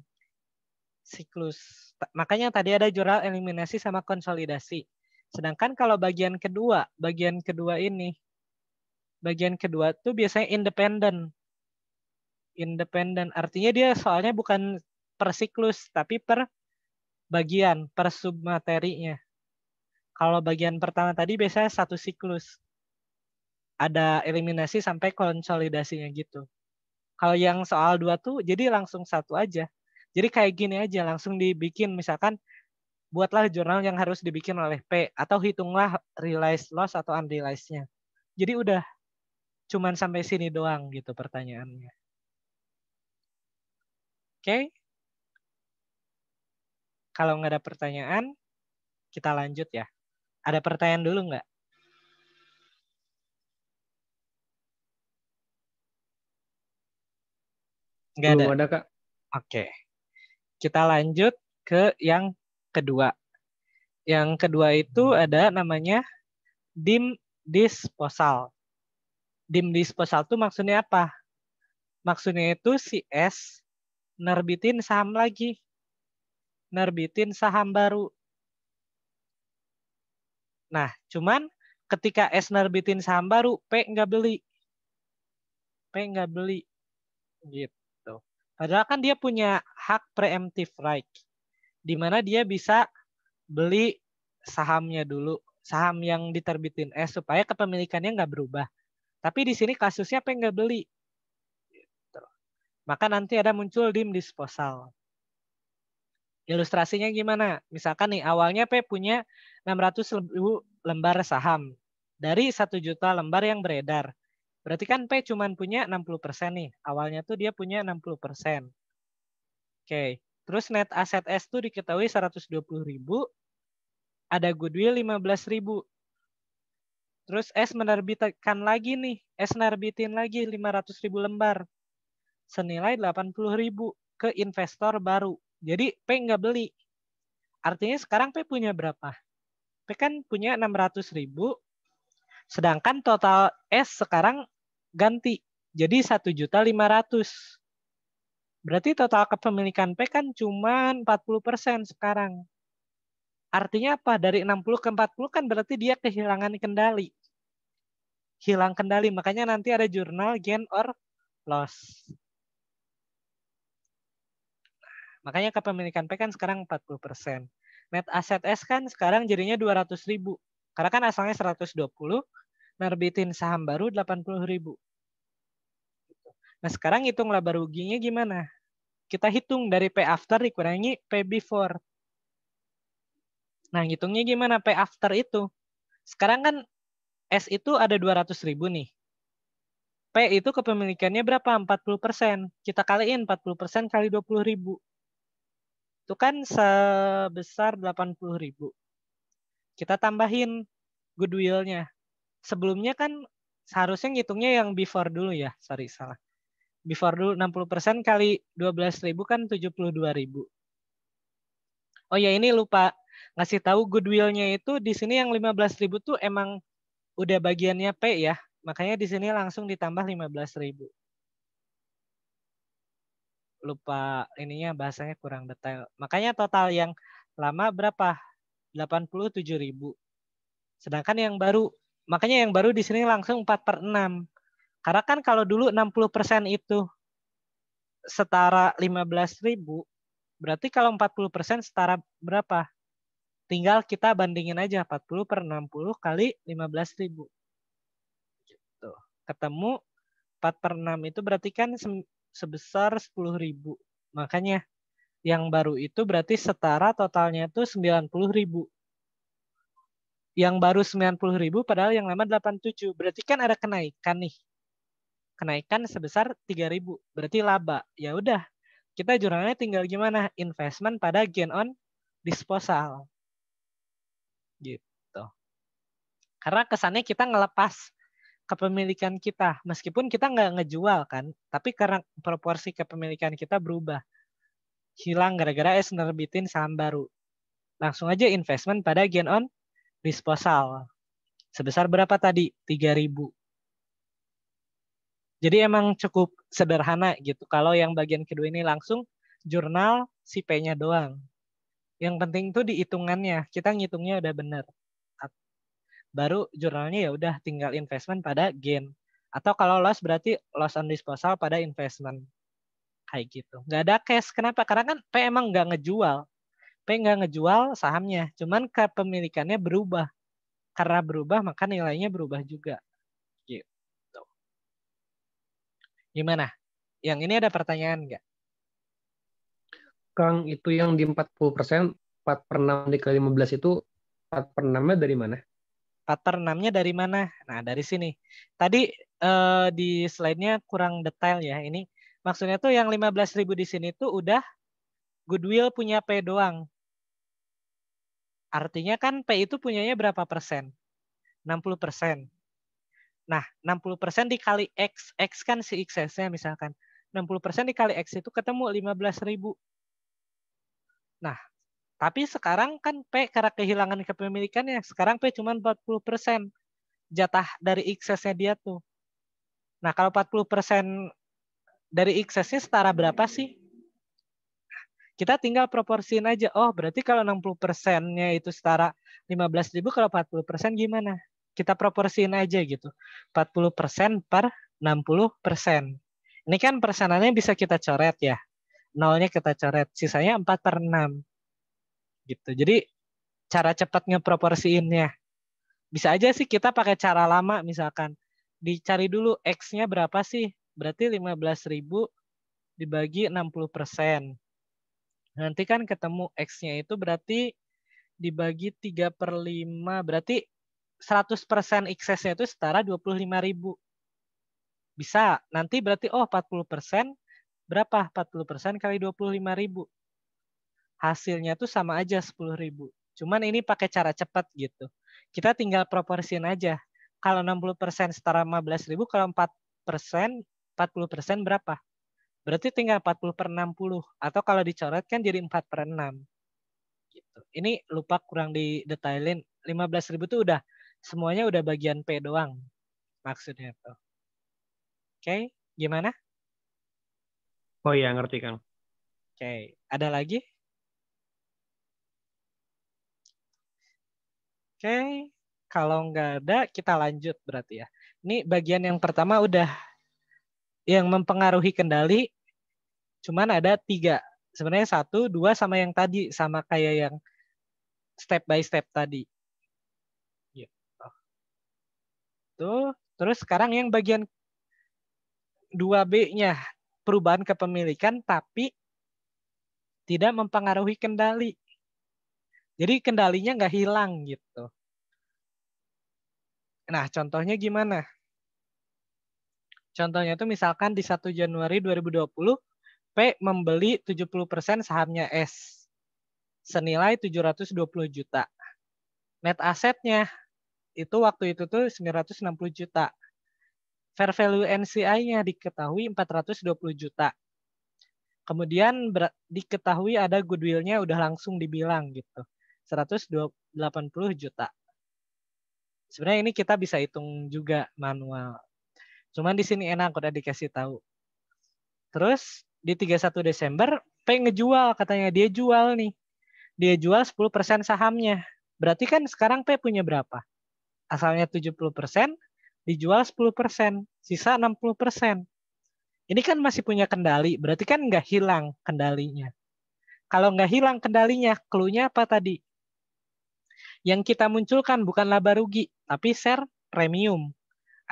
siklus. Makanya tadi ada jurnal eliminasi sama konsolidasi. Sedangkan kalau bagian kedua, bagian kedua ini, bagian kedua itu biasanya independen. Independen artinya dia soalnya bukan per siklus tapi per bagian, per submaterinya. Kalau bagian pertama tadi biasanya satu siklus. Ada eliminasi sampai konsolidasinya gitu. Kalau yang soal dua tuh jadi langsung satu aja. Jadi kayak gini aja langsung dibikin misalkan buatlah jurnal yang harus dibikin oleh P atau hitunglah realized loss atau unrealized-nya. Jadi udah cuman sampai sini doang gitu pertanyaannya. Oke. Okay? Kalau nggak ada pertanyaan, kita lanjut ya. Ada pertanyaan dulu nggak? Nggak ada. ada, Kak. Oke. Okay. Kita lanjut ke yang kedua. Yang kedua itu hmm. ada namanya dim disposal. Dim disposal itu maksudnya apa? Maksudnya itu si S nerbitin saham lagi. Nerbitin saham baru. Nah, cuman ketika S nerbitin saham baru, P nggak beli. P nggak beli. Gitu. Padahal kan dia punya hak preemptive right, di mana dia bisa beli sahamnya dulu, saham yang diterbitin S eh, supaya kepemilikannya nggak berubah. Tapi di sini kasusnya apa yang nggak beli? Gitu. Maka nanti ada muncul dim disposal. Ilustrasinya gimana? Misalkan nih awalnya P punya 600 ribu lembar saham dari 1 juta lembar yang beredar. Berarti kan P cuma punya 60% nih. Awalnya tuh dia punya 60%. Oke. Terus net aset S tuh diketahui 120.000. Ada goodwill 15.000. Terus S menerbitkan lagi nih. S menerbitin lagi 500.000 lembar. Senilai 80.000 ke investor baru. Jadi P nggak beli. Artinya sekarang P punya berapa? P kan punya 600.000. Sedangkan total S sekarang ganti. Jadi satu juta lima ratus Berarti total kepemilikan P kan cuma 40% sekarang. Artinya apa? Dari 60 ke 40 kan berarti dia kehilangan kendali. Hilang kendali. Makanya nanti ada jurnal gain or loss. Makanya kepemilikan P kan sekarang 40%. Net asset S kan sekarang jadinya 200 ribu. Karena kan asalnya 120, nerbitin saham baru 80 ribu. Gitu. Nah sekarang hitung laba ruginya gimana? Kita hitung dari P after dikurangi P before. Nah hitungnya gimana P after itu? Sekarang kan S itu ada 200 ribu nih. P itu kepemilikannya berapa? 40%. Kita kaliin 40% kali 20 ribu. Itu kan sebesar 80 ribu. Kita tambahin goodwillnya sebelumnya kan seharusnya ngitungnya yang before dulu ya. Sorry, salah. Before dulu 60% kali 12.000 kan 72.000. Oh ya ini lupa ngasih tahu goodwillnya itu di sini yang 15.000 tuh emang udah bagiannya P ya. Makanya di sini langsung ditambah 15.000. Lupa ininya bahasanya kurang detail. Makanya total yang lama berapa? 87.000. Sedangkan yang baru Makanya yang baru di sini langsung 4 per 6. Karena kan kalau dulu 60% persen itu setara 15 ribu, berarti kalau 40% persen setara berapa? Tinggal kita bandingin aja 40 per 60 kali 15 ribu. Gitu. Ketemu 4 per 6 itu berarti kan sebesar 10 ribu. Makanya yang baru itu berarti setara totalnya itu 90 ribu yang baru 90 ribu padahal yang lama 87. Berarti kan ada kenaikan nih. Kenaikan sebesar 3 ribu. Berarti laba. Ya udah. Kita jurnalnya tinggal gimana? Investment pada gain on disposal. Gitu. Karena kesannya kita ngelepas kepemilikan kita. Meskipun kita nggak ngejual kan. Tapi karena proporsi kepemilikan kita berubah. Hilang gara-gara es nerbitin saham baru. Langsung aja investment pada gain on disposal. Sebesar berapa tadi? 3000. Jadi emang cukup sederhana gitu. Kalau yang bagian kedua ini langsung jurnal si P-nya doang. Yang penting tuh dihitungannya, Kita ngitungnya udah bener. Baru jurnalnya ya udah tinggal investment pada gain. Atau kalau loss berarti loss on disposal pada investment. Kayak gitu. Nggak ada cash. Kenapa? Karena kan P emang nggak ngejual P nggak ngejual sahamnya, cuman kepemilikannya berubah. Karena berubah maka nilainya berubah juga. Gitu. Gimana? Yang ini ada pertanyaan nggak? Kang, itu yang di 40%, 4 per 6 dikali 15 itu 4 per 6 dari mana? 4 per 6 dari mana? Nah, dari sini. Tadi eh, di slide-nya kurang detail ya. Ini maksudnya tuh yang 15.000 di sini tuh udah goodwill punya P doang. Artinya kan P itu punyanya berapa persen? 60 persen. Nah, 60 persen dikali X. X kan si XS-nya misalkan. 60 persen dikali X itu ketemu 15 ribu. Nah, tapi sekarang kan P karena kehilangan kepemilikannya. Sekarang P cuma 40 persen jatah dari XS-nya dia tuh. Nah, kalau 40 persen dari XS-nya setara berapa sih? Kita tinggal proporsiin aja. Oh, berarti kalau 60 persennya itu setara 15 ribu, kalau 40 persen gimana? Kita proporsiin aja gitu. 40 persen per 60 persen. Ini kan persenannya bisa kita coret ya. Nolnya kita coret. Sisanya 4 per 6. Gitu. Jadi cara cepat ngeproporsiinnya. Bisa aja sih kita pakai cara lama misalkan. Dicari dulu X-nya berapa sih? Berarti 15 ribu dibagi 60 persen. Nanti kan ketemu X-nya itu berarti dibagi 3 per 5. Berarti 100% x nya itu setara 25 ribu. Bisa. Nanti berarti, oh 40% berapa? 40% kali 25 ribu? Hasilnya tuh sama aja 10 ribu. Cuman ini pakai cara cepat gitu. Kita tinggal proporsiin aja. Kalau 60% setara 15 ribu, kalau 4%, 40% berapa? Berarti tinggal 40 per 60. Atau kalau dicoret kan jadi 4 per 6. Gitu. Ini lupa kurang detailin. 15 ribu tuh udah semuanya udah bagian P doang. Maksudnya itu Oke, gimana? Oh iya, ngerti kan Oke, ada lagi? Oke, kalau nggak ada kita lanjut berarti ya. Ini bagian yang pertama udah yang mempengaruhi kendali cuman ada tiga sebenarnya satu dua sama yang tadi sama kayak yang step by step tadi itu iya. tuh terus sekarang yang bagian 2B nya perubahan kepemilikan tapi tidak mempengaruhi kendali jadi kendalinya nggak hilang gitu nah contohnya gimana Contohnya itu misalkan di 1 Januari 2020, P membeli 70% sahamnya S senilai 720 juta. Net asetnya itu waktu itu tuh 960 juta. Fair value NCI-nya diketahui 420 juta. Kemudian diketahui ada goodwill-nya udah langsung dibilang gitu. 180 juta. Sebenarnya ini kita bisa hitung juga manual Cuman di sini enak udah dikasih tahu. Terus di 31 Desember P ngejual katanya dia jual nih. Dia jual 10% sahamnya. Berarti kan sekarang P punya berapa? Asalnya 70%, dijual 10%, sisa 60%. Ini kan masih punya kendali, berarti kan nggak hilang kendalinya. Kalau nggak hilang kendalinya, clue apa tadi? Yang kita munculkan bukan laba rugi, tapi share premium.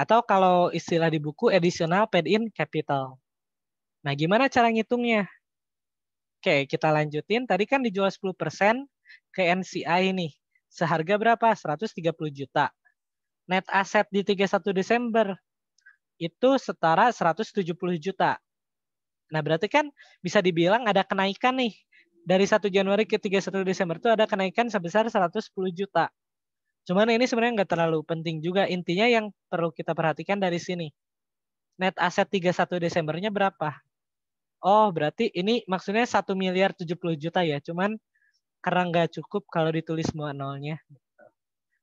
Atau kalau istilah di buku additional paid-in capital. Nah, gimana cara ngitungnya? Oke, kita lanjutin. Tadi kan dijual 10% ke NCI nih. Seharga berapa? 130 juta. Net aset di 31 Desember itu setara 170 juta. Nah, berarti kan bisa dibilang ada kenaikan nih. Dari 1 Januari ke 31 Desember itu ada kenaikan sebesar 110 juta. Cuman ini sebenarnya nggak terlalu penting juga. Intinya yang perlu kita perhatikan dari sini. Net aset 31 Desembernya berapa? Oh, berarti ini maksudnya 1 miliar 70 juta ya. Cuman karena nggak cukup kalau ditulis semua nolnya.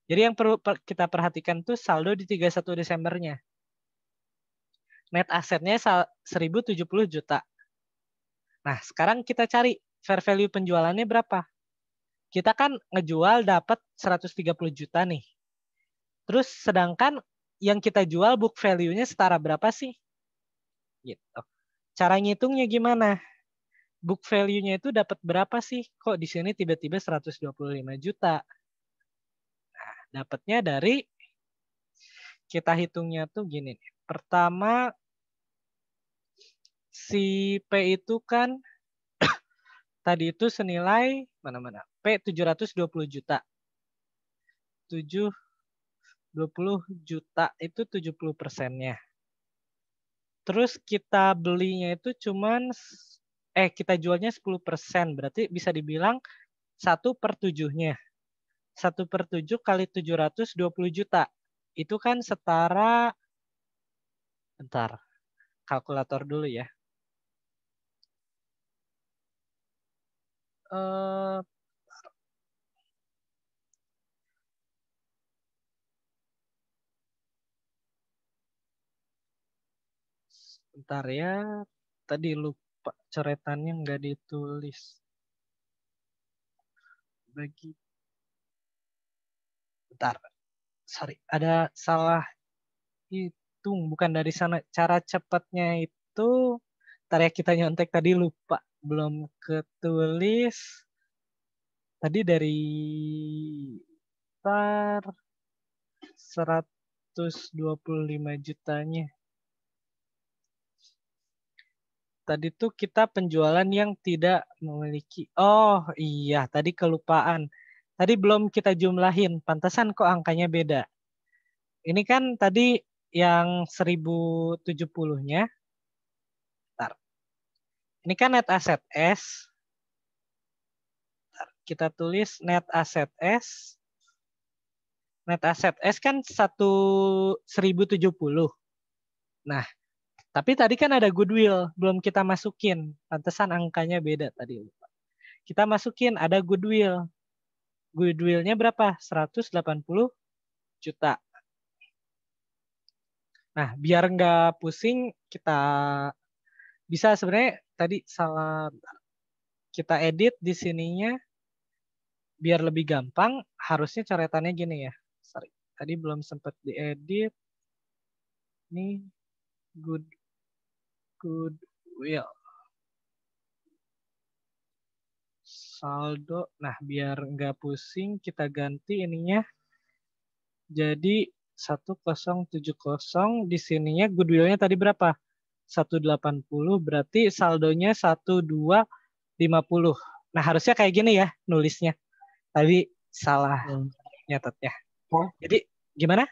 Jadi yang perlu kita perhatikan tuh saldo di 31 Desembernya. Net asetnya 1070 juta. Nah, sekarang kita cari fair value penjualannya berapa? kita kan ngejual dapat 130 juta nih. Terus sedangkan yang kita jual book value-nya setara berapa sih? Gitu. Cara ngitungnya gimana? Book value-nya itu dapat berapa sih? Kok di sini tiba-tiba 125 juta? Nah, dapatnya dari kita hitungnya tuh gini Pertama si P itu kan tadi itu senilai mana-mana P 720 juta. 7 20 juta itu 70 persennya. Terus kita belinya itu cuman eh kita jualnya 10 persen. Berarti bisa dibilang 1 per 7-nya. 1 per 7 kali 720 juta. Itu kan setara, bentar, kalkulator dulu ya. sebentar eh, bentar ya tadi lupa coretannya nggak ditulis bagi bentar sorry ada salah hitung bukan dari sana cara cepatnya itu ntar ya kita nyontek tadi lupa belum ketulis tadi dari tar 125 jutanya. Tadi tuh kita penjualan yang tidak memiliki. Oh iya, tadi kelupaan. Tadi belum kita jumlahin. pantasan kok angkanya beda. Ini kan tadi yang 1070-nya ini kan net aset S. Kita tulis net aset S. Net aset S kan 1070. Nah, tapi tadi kan ada goodwill, belum kita masukin. Pantesan angkanya beda tadi. Kita masukin ada goodwill. Goodwillnya berapa? 180 juta. Nah, biar nggak pusing, kita bisa sebenarnya tadi salah kita edit di sininya biar lebih gampang harusnya coretannya gini ya. Sorry, tadi belum sempat diedit. Ini good good will. Saldo. Nah, biar nggak pusing kita ganti ininya jadi 1070 di sininya goodwill-nya tadi berapa? 180 berarti saldonya 1250. Nah, harusnya kayak gini ya nulisnya. Tadi salah hmm. nyatetnya. Oh. Jadi gimana?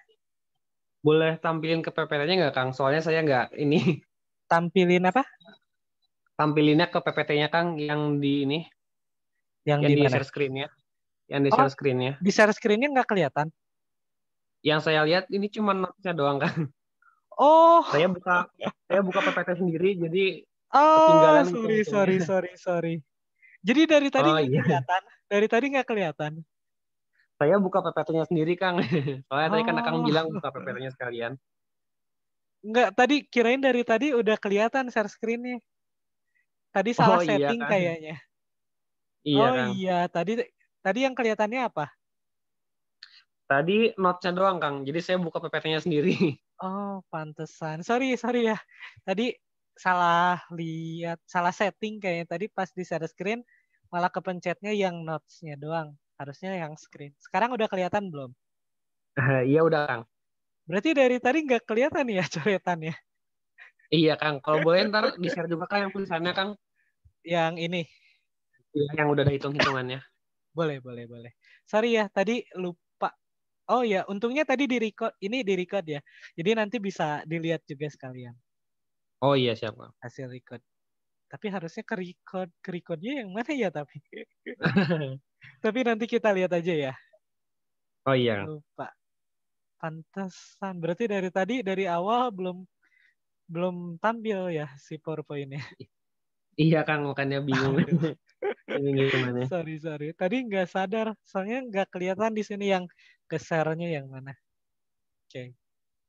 Boleh tampilin ke PPT-nya nggak, Kang? Soalnya saya nggak ini. [LAUGHS] Tampilin apa? Tampilinnya ke PPT-nya, Kang, yang di ini. Yang, yang di, di share screen ya Yang di oh, share screen ya Di share screen-nya nggak kelihatan? Yang saya lihat ini cuma notnya doang, Kang. Oh. Saya buka saya buka PPT sendiri jadi Oh, gitu sorry sorry sorry sorry. Jadi dari tadi oh, iya. kelihatan, dari tadi nggak kelihatan. Saya buka PPT-nya sendiri, Kang. [LAUGHS] Soalnya oh. tadi kan Kang oh. bilang buka PPT-nya sekalian. Enggak, tadi kirain dari tadi udah kelihatan share screen-nya. Tadi salah oh, iya, setting kan. kayaknya. Iya, oh kan. iya, tadi tadi yang kelihatannya apa? Tadi notes-nya doang, Kang. Jadi saya buka PPT-nya sendiri. [LAUGHS] Oh, pantesan. Sorry, sorry ya. Tadi salah lihat, salah setting kayaknya. Tadi pas di share screen malah kepencetnya yang notes-nya doang. Harusnya yang screen. Sekarang udah kelihatan belum? [LAUGHS] iya udah, Kang. Berarti dari tadi nggak kelihatan ya coretannya? Iya, Kang. Kalau boleh ntar di-share juga, Kang, yang tulisannya, Kang. Yang ini. Yang udah ada hitung-hitungannya. Boleh, boleh, boleh. Sorry ya, tadi lupa Oh ya, untungnya tadi di record, ini di record ya. Jadi nanti bisa dilihat juga sekalian. Oh iya siapa? Hasil record. Tapi harusnya ke record, ke recordnya yang mana ya tapi. [LAUGHS] tapi nanti kita lihat aja ya. Oh iya. Lupa. Pantesan. Berarti dari tadi dari awal belum belum tampil ya si PowerPoint-nya. [LAUGHS] Iya Kang, makanya bingung. [LAUGHS] Ini gimana? Sorry sorry. Tadi nggak sadar, soalnya nggak kelihatan di sini yang kesarnya yang mana? Oke. Okay.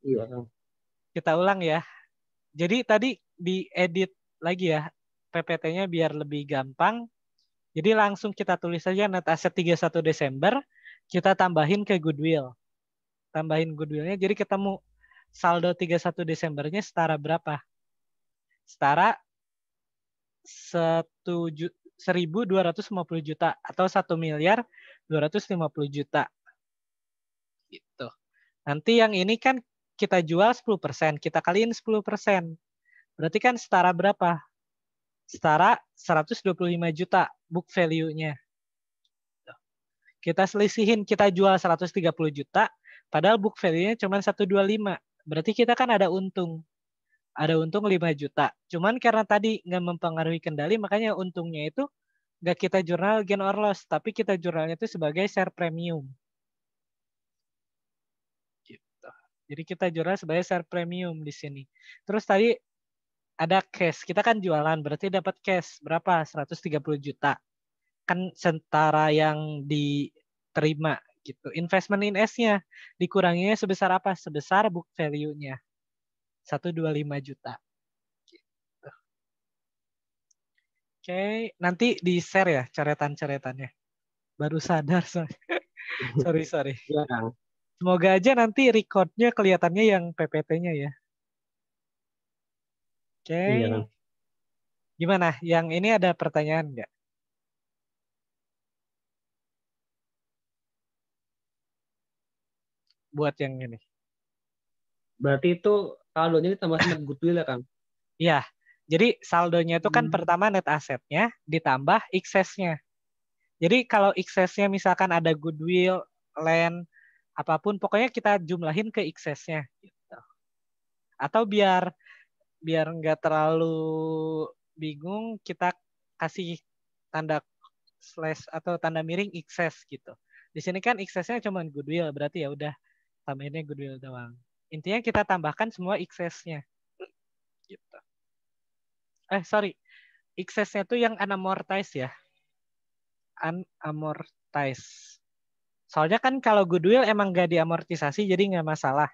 Iya. Kita ulang ya. Jadi tadi diedit lagi ya PPT-nya biar lebih gampang. Jadi langsung kita tulis saja net aset 31 Desember, kita tambahin ke goodwill. Tambahin goodwill-nya jadi ketemu saldo 31 Desembernya setara berapa? Setara 1.250 juta atau 1 miliar 250 juta. Nanti yang ini kan kita jual 10%, kita kaliin 10%. Berarti kan setara berapa? Setara 125 juta book value-nya. Kita selisihin, kita jual 130 juta, padahal book value-nya cuma 125. Berarti kita kan ada untung. Ada untung 5 juta. Cuman karena tadi nggak mempengaruhi kendali, makanya untungnya itu nggak kita jurnal gain or loss, tapi kita jurnalnya itu sebagai share premium. Jadi kita jual sebagai share premium di sini. Terus tadi ada cash. Kita kan jualan berarti dapat cash berapa? 130 juta. Kan sentara yang diterima gitu. Investment in S-nya dikurangnya sebesar apa? Sebesar book value-nya. 125 juta. Gitu. Oke, nanti di-share ya coretan-coretannya. Baru sadar, [LAUGHS] sorry. sorry, sorry. Iya. Semoga aja nanti recordnya kelihatannya yang PPT-nya ya. Oke. Okay. Iya. Gimana? Yang ini ada pertanyaan nggak? Buat yang ini. Berarti itu saldonya ditambah sama goodwill ya, Kang? Iya. Jadi saldonya itu kan hmm. pertama net asetnya ditambah excess-nya. Jadi kalau excess-nya misalkan ada goodwill, land, apapun pokoknya kita jumlahin ke excessnya, gitu. Atau biar biar nggak terlalu bingung kita kasih tanda slash atau tanda miring excess gitu. Di sini kan excessnya cuma goodwill berarti ya udah tambahinnya goodwill doang. Intinya kita tambahkan semua excessnya. Gitu. Eh sorry, excessnya tuh yang unamortized ya. Unamortized. Soalnya kan kalau goodwill emang gak diamortisasi jadi nggak masalah.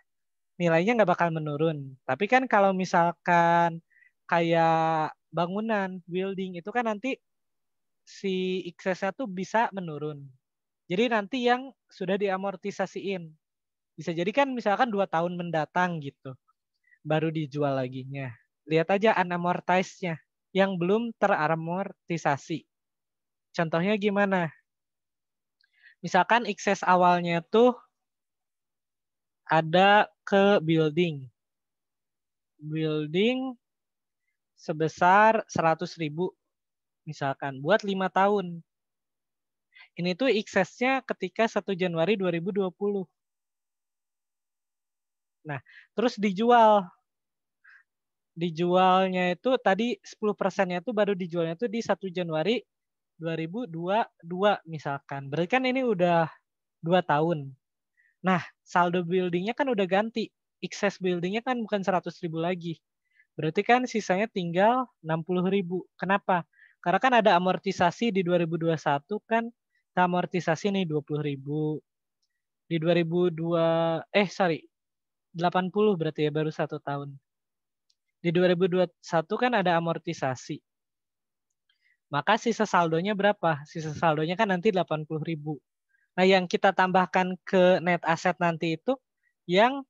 Nilainya nggak bakal menurun. Tapi kan kalau misalkan kayak bangunan, building itu kan nanti si XS-nya tuh bisa menurun. Jadi nanti yang sudah diamortisasiin. Bisa jadi kan misalkan dua tahun mendatang gitu. Baru dijual lagi. Lihat aja unamortized-nya yang belum teramortisasi. Contohnya gimana? Misalkan excess awalnya tuh ada ke building. Building sebesar 100 ribu misalkan buat 5 tahun. Ini tuh eksesnya ketika 1 Januari 2020. Nah, terus dijual. Dijualnya itu tadi 10 persennya itu baru dijualnya itu di 1 Januari 2022 misalkan. Berarti kan ini udah dua tahun. Nah, saldo buildingnya kan udah ganti. Excess buildingnya kan bukan 100 ribu lagi. Berarti kan sisanya tinggal 60 ribu. Kenapa? Karena kan ada amortisasi di 2021 kan amortisasi nih 20 ribu. Di 2002, eh sorry, 80 berarti ya baru satu tahun. Di 2021 kan ada amortisasi maka sisa saldonya berapa? Sisa saldonya kan nanti 80 ribu. Nah, yang kita tambahkan ke net aset nanti itu yang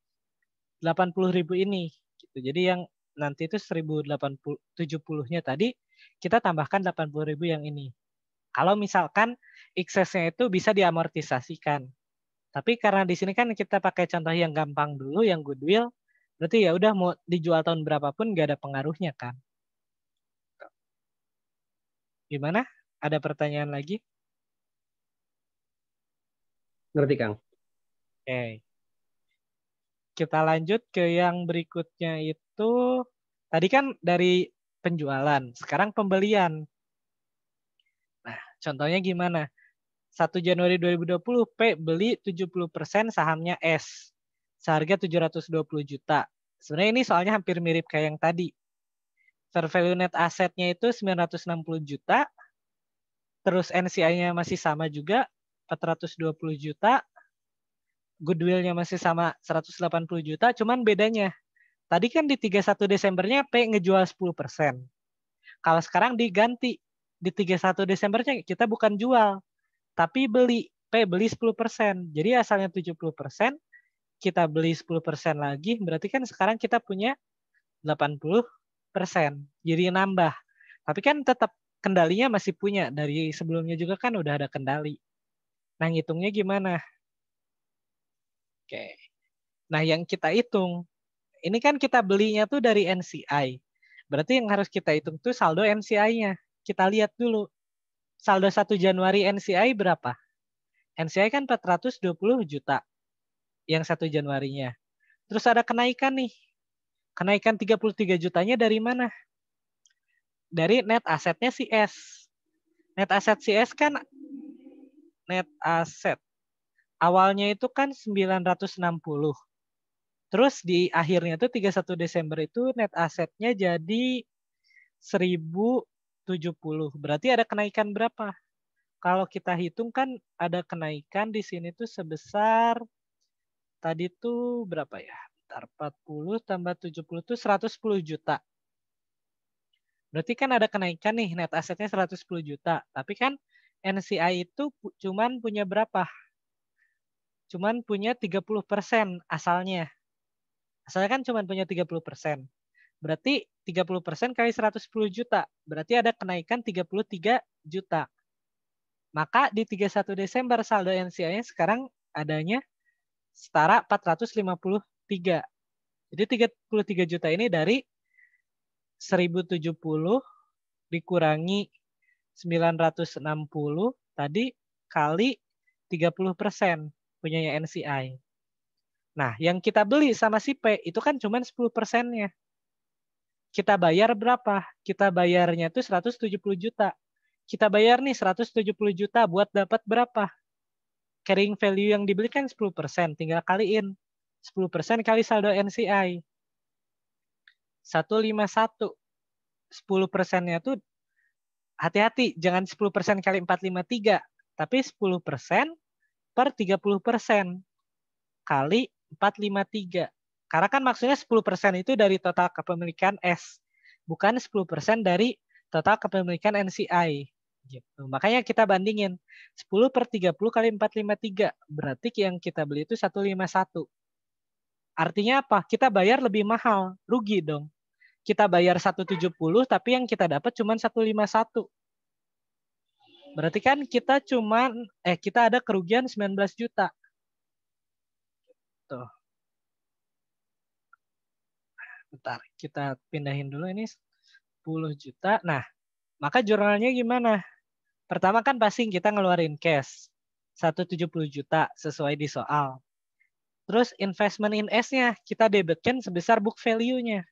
80 ribu ini. Gitu. Jadi yang nanti itu 1070-nya tadi, kita tambahkan 80 ribu yang ini. Kalau misalkan eksesnya itu bisa diamortisasikan. Tapi karena di sini kan kita pakai contoh yang gampang dulu, yang goodwill, berarti ya udah mau dijual tahun berapapun nggak ada pengaruhnya kan. Gimana? Ada pertanyaan lagi? Ngerti, Kang. Oke. Okay. Kita lanjut ke yang berikutnya itu tadi kan dari penjualan, sekarang pembelian. Nah, contohnya gimana? 1 Januari 2020 P beli 70% sahamnya S seharga 720 juta. Sebenarnya ini soalnya hampir mirip kayak yang tadi. Fair value net asetnya itu 960 juta. Terus NCI-nya masih sama juga 420 juta. Goodwill-nya masih sama 180 juta, cuman bedanya tadi kan di 31 Desembernya P ngejual 10%. Kalau sekarang diganti di 31 Desembernya kita bukan jual, tapi beli. P beli 10%. Jadi asalnya 70%, kita beli 10% lagi, berarti kan sekarang kita punya 80 persen Jadi nambah. Tapi kan tetap kendalinya masih punya. Dari sebelumnya juga kan udah ada kendali. Nah, ngitungnya gimana? Oke. Nah, yang kita hitung, ini kan kita belinya tuh dari NCI. Berarti yang harus kita hitung tuh saldo NCI-nya. Kita lihat dulu. Saldo 1 Januari NCI berapa? NCI kan 420 juta yang 1 Januarinya. Terus ada kenaikan nih Kenaikan 33 jutanya dari mana? Dari net asetnya si S. Net aset si S kan net aset. Awalnya itu kan 960. Terus di akhirnya itu 31 Desember itu net asetnya jadi 1070. Berarti ada kenaikan berapa? Kalau kita hitung kan ada kenaikan di sini tuh sebesar tadi tuh berapa ya? Bentar, 40 tambah 70 itu 110 juta. Berarti kan ada kenaikan nih net asetnya 110 juta. Tapi kan NCI itu cuman punya berapa? Cuman punya 30% persen asalnya. Asalnya kan cuman punya 30%. persen Berarti 30% persen kali 110 juta. Berarti ada kenaikan 33 juta. Maka di 31 Desember saldo NCI-nya sekarang adanya setara 450 jadi 33 juta ini dari 1070 dikurangi 960 tadi kali 30 persen punyanya NCI. Nah, yang kita beli sama si P itu kan cuma 10 persennya. Kita bayar berapa? Kita bayarnya itu 170 juta. Kita bayar nih 170 juta buat dapat berapa? Carrying value yang dibeli kan 10 persen, tinggal kaliin. 10% kali saldo NCI. 151. 10 persennya tuh hati-hati, jangan 10 persen kali 453, tapi 10 persen per 30 persen kali 453. Karena kan maksudnya 10 persen itu dari total kepemilikan S, bukan 10 persen dari total kepemilikan NCI. Gitu. Makanya kita bandingin 10 per 30 kali 453. Berarti yang kita beli itu 151. Artinya apa? Kita bayar lebih mahal, rugi dong. Kita bayar 170 tapi yang kita dapat cuma 151. Berarti kan kita cuma eh kita ada kerugian 19 juta. Tuh. Bentar, kita pindahin dulu ini 10 juta. Nah, maka jurnalnya gimana? Pertama kan pasti kita ngeluarin cash. 170 juta sesuai di soal. Terus investment in S-nya kita debitkan sebesar book value-nya.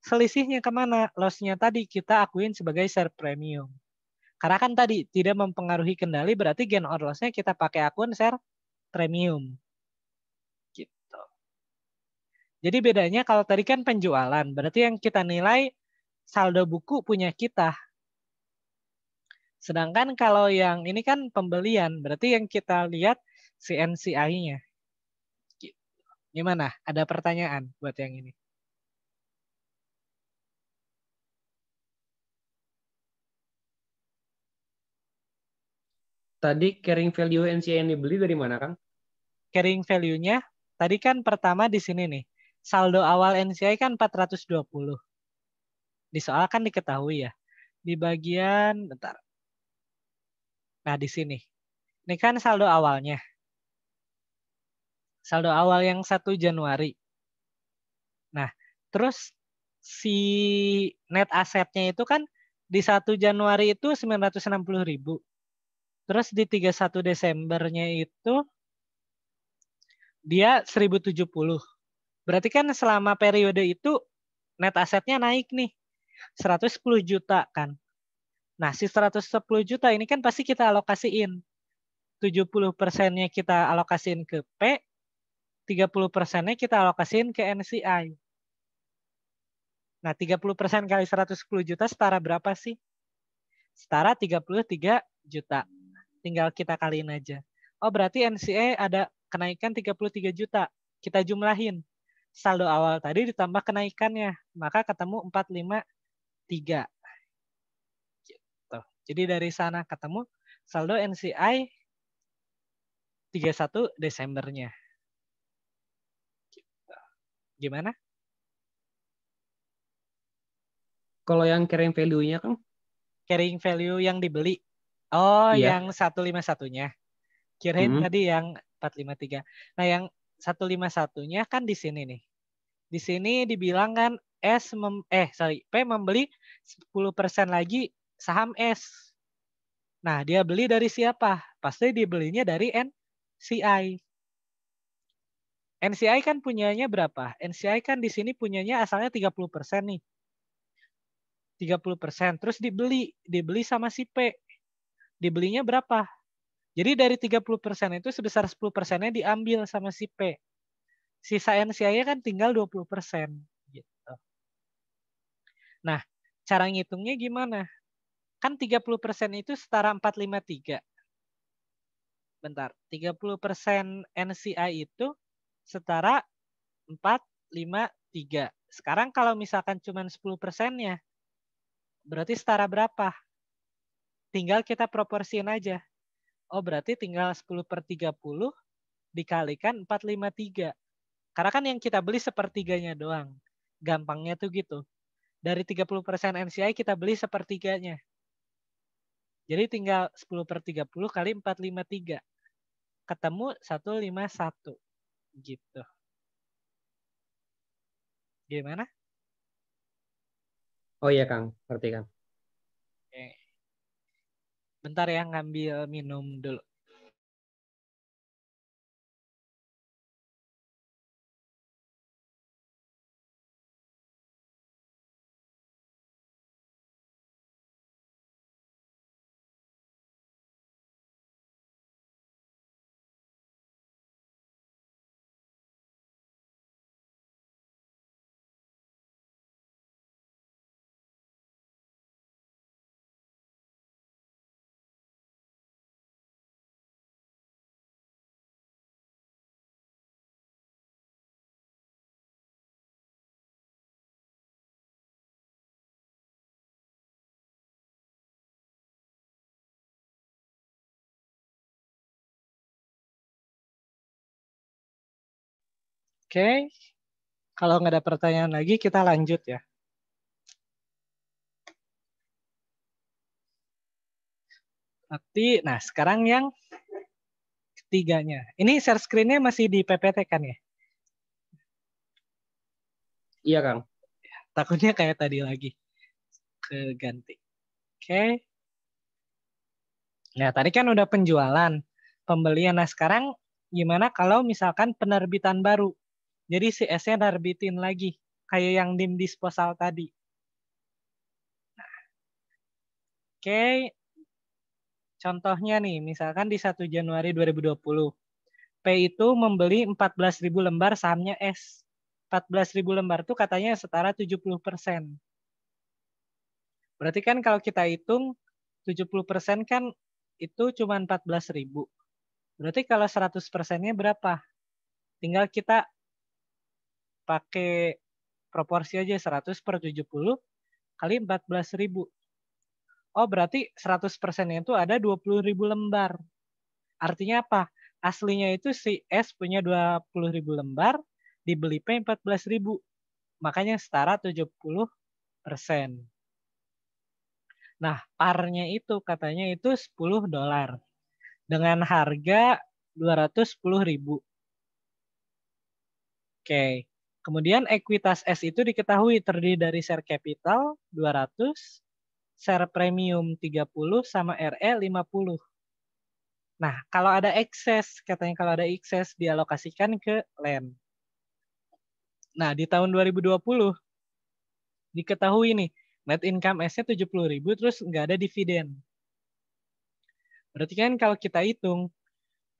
Selisihnya kemana? Loss-nya tadi kita akuin sebagai share premium. Karena kan tadi tidak mempengaruhi kendali berarti gain or loss-nya kita pakai akun share premium. Gitu. Jadi bedanya kalau tadi kan penjualan, berarti yang kita nilai saldo buku punya kita. Sedangkan kalau yang ini kan pembelian, berarti yang kita lihat CNCI-nya. Gimana? Ada pertanyaan buat yang ini? Tadi carrying value NCA yang dibeli dari mana, Kang? Carrying value-nya tadi kan pertama di sini nih. Saldo awal NCI kan 420. Di soal kan diketahui ya. Di bagian bentar. Nah, di sini. Ini kan saldo awalnya saldo awal yang 1 Januari. Nah, terus si net asetnya itu kan di 1 Januari itu 960.000. Terus di 31 Desembernya itu dia 1070. Berarti kan selama periode itu net asetnya naik nih. 110 juta kan. Nah, si 110 juta ini kan pasti kita alokasiin. 70 persennya kita alokasiin ke P, 30 persennya kita alokasiin ke NCI. Nah, 30 persen kali 110 juta setara berapa sih? Setara 33 juta. Tinggal kita kaliin aja. Oh, berarti NCI ada kenaikan 33 juta. Kita jumlahin. Saldo awal tadi ditambah kenaikannya. Maka ketemu 453. Gitu. Jadi dari sana ketemu saldo NCI 31 Desembernya gimana? Kalau yang carrying value-nya kan? Carrying value yang dibeli. Oh, iya. yang 151-nya. Kirain hmm. tadi yang 453. Nah, yang 151-nya kan di sini nih. Di sini dibilang kan S mem eh sorry, P membeli 10% lagi saham S. Nah, dia beli dari siapa? Pasti dibelinya dari NCI. NCI kan punyanya berapa? NCI kan di sini punyanya asalnya 30% nih. 30%. Terus dibeli, dibeli sama si P. Dibelinya berapa? Jadi dari 30% itu sebesar 10%-nya diambil sama si P. Sisa NCI-nya kan tinggal 20%. Gitu. Nah, cara ngitungnya gimana? Kan 30% itu setara 453. Bentar, 30% NCI itu setara 4, 5, 3. Sekarang kalau misalkan cuma 10 persennya, berarti setara berapa? Tinggal kita proporsiin aja. Oh berarti tinggal 10 per 30 dikalikan 453. Karena kan yang kita beli sepertiganya doang. Gampangnya tuh gitu. Dari 30% persen NCI kita beli sepertiganya. Jadi tinggal 10 per 30 kali 453. Ketemu 151 gitu. Gimana? Oh iya Kang, ngerti Kang. Bentar ya ngambil minum dulu. Oke, kalau nggak ada pertanyaan lagi kita lanjut ya. Berarti, nah sekarang yang ketiganya. Ini share screen-nya masih di PPT kan ya? Iya, Kang. Takutnya kayak tadi lagi. Keganti. Oke. Nah, tadi kan udah penjualan, pembelian. Nah, sekarang gimana kalau misalkan penerbitan baru? Jadi si S-nya narbitin lagi. Kayak yang dim disposal tadi. Nah. Oke. Okay. Contohnya nih, misalkan di 1 Januari 2020. P itu membeli 14.000 lembar sahamnya S. 14.000 lembar itu katanya setara 70 Berarti kan kalau kita hitung 70 kan itu cuma 14.000. Berarti kalau 100 persennya berapa? Tinggal kita pakai proporsi aja 100 per 70 kali 14 ribu. Oh berarti 100 persennya itu ada 20 ribu lembar. Artinya apa? Aslinya itu si S punya 20 ribu lembar, dibeli P 14 ribu. Makanya setara 70 persen. Nah, parnya itu katanya itu 10 dolar. Dengan harga 210 ribu. Oke. Okay. Kemudian ekuitas S itu diketahui terdiri dari share capital 200, share premium 30 sama RE 50. Nah, kalau ada excess, katanya kalau ada excess dialokasikan ke land. Nah, di tahun 2020 diketahui nih net income S-nya 70.000 terus nggak ada dividen. Berarti kan kalau kita hitung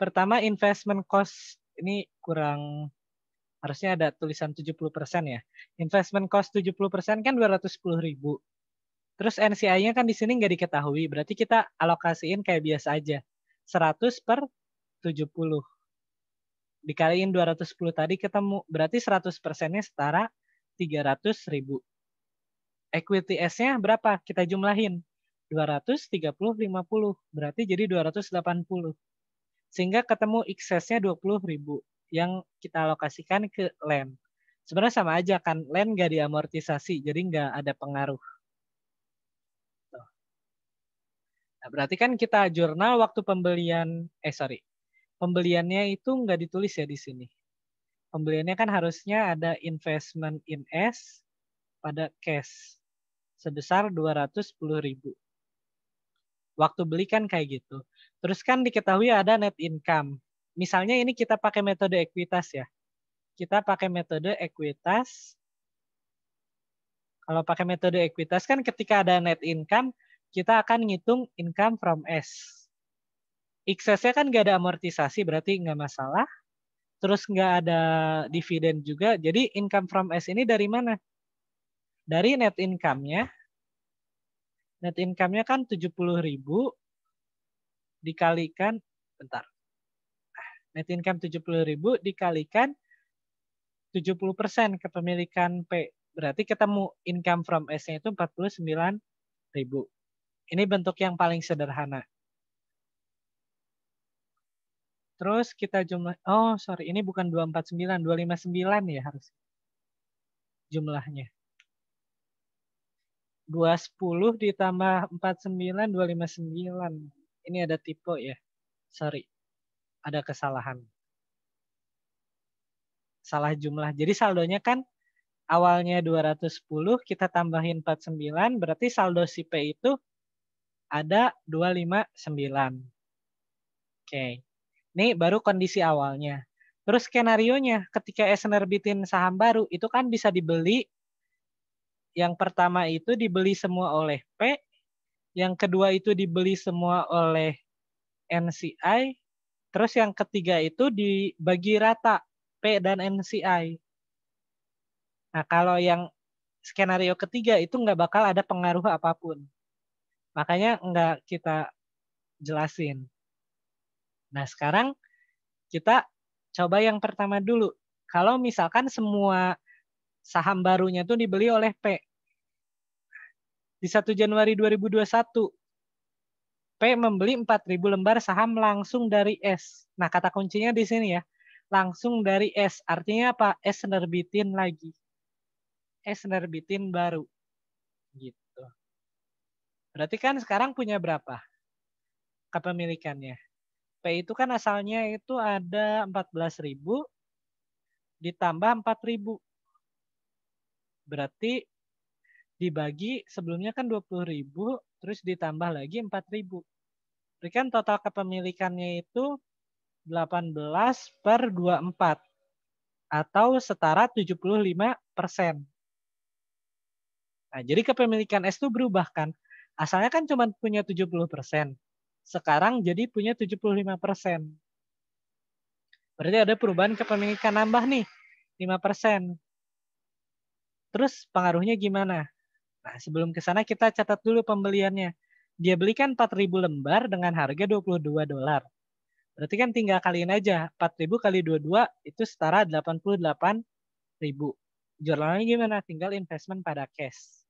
pertama investment cost ini kurang harusnya ada tulisan 70% ya. Investment cost 70% kan sepuluh ribu. Terus NCI-nya kan di sini nggak diketahui, berarti kita alokasiin kayak biasa aja. 100 per 70. Dikaliin 210 tadi ketemu, berarti 100 persennya setara ratus ribu. Equity S-nya berapa? Kita jumlahin. lima 50. Berarti jadi 280. Sehingga ketemu XS-nya 20 ribu yang kita alokasikan ke land. Sebenarnya sama aja kan, land nggak diamortisasi, jadi nggak ada pengaruh. Nah, berarti kan kita jurnal waktu pembelian, eh sorry, pembeliannya itu nggak ditulis ya di sini. Pembeliannya kan harusnya ada investment in S pada cash sebesar 210 ribu. Waktu beli kan kayak gitu. Terus kan diketahui ada net income misalnya ini kita pakai metode ekuitas ya. Kita pakai metode ekuitas. Kalau pakai metode ekuitas kan ketika ada net income, kita akan ngitung income from S. xs kan nggak ada amortisasi, berarti nggak masalah. Terus nggak ada dividen juga. Jadi income from S ini dari mana? Dari net income-nya. Net income-nya kan ribu dikalikan, bentar, Net income 70.000 dikalikan 70% kepemilikan P. Berarti ketemu income from S-nya itu 49.000. Ini bentuk yang paling sederhana. Terus kita jumlah oh sorry ini bukan 249 259 ya harus jumlahnya. 210 ditambah 49 259. Ini ada tipe ya. Sorry ada kesalahan. Salah jumlah. Jadi saldonya kan awalnya 210, kita tambahin 49, berarti saldo si P itu ada 259. Oke. Ini baru kondisi awalnya. Terus skenario nya ketika S nerbitin saham baru itu kan bisa dibeli yang pertama itu dibeli semua oleh P, yang kedua itu dibeli semua oleh NCI, Terus yang ketiga itu dibagi rata P dan NCI. Nah, kalau yang skenario ketiga itu nggak bakal ada pengaruh apapun. Makanya nggak kita jelasin. Nah, sekarang kita coba yang pertama dulu. Kalau misalkan semua saham barunya itu dibeli oleh P di 1 Januari 2021 membeli 4.000 lembar saham langsung dari S. Nah, kata kuncinya di sini ya. Langsung dari S. Artinya apa? S nerbitin lagi. S nerbitin baru. Gitu. Berarti kan sekarang punya berapa? Kepemilikannya. P itu kan asalnya itu ada 14.000 ditambah 4.000. Berarti dibagi sebelumnya kan 20.000 terus ditambah lagi 4.000. Berikan total kepemilikannya itu 18 per 24 atau setara 75 persen. Nah, jadi kepemilikan S itu berubah kan. Asalnya kan cuma punya 70 persen. Sekarang jadi punya 75 persen. Berarti ada perubahan kepemilikan nambah nih, 5 persen. Terus pengaruhnya gimana? Nah, sebelum ke sana kita catat dulu pembeliannya dia belikan 4.000 lembar dengan harga 22 dolar. Berarti kan tinggal kaliin aja. 4.000 kali 22 itu setara 88.000. Jurnalnya gimana? Tinggal investment pada cash.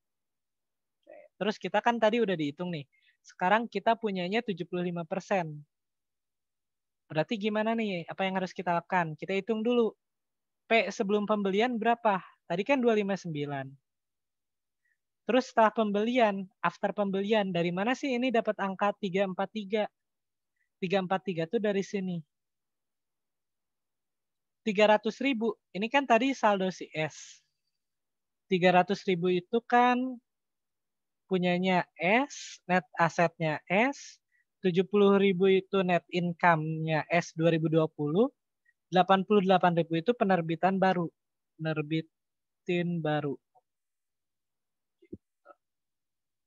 Terus kita kan tadi udah dihitung nih. Sekarang kita punyanya 75%. Berarti gimana nih? Apa yang harus kita lakukan? Kita hitung dulu. P sebelum pembelian berapa? Tadi kan 259. Terus setelah pembelian, after pembelian, dari mana sih ini dapat angka 343? 343 tuh dari sini. 300 ribu, ini kan tadi saldo si S. 300 ribu itu kan punyanya S, net asetnya S. 70 ribu itu net income-nya S 2020. 88 ribu itu penerbitan baru. Penerbitin baru.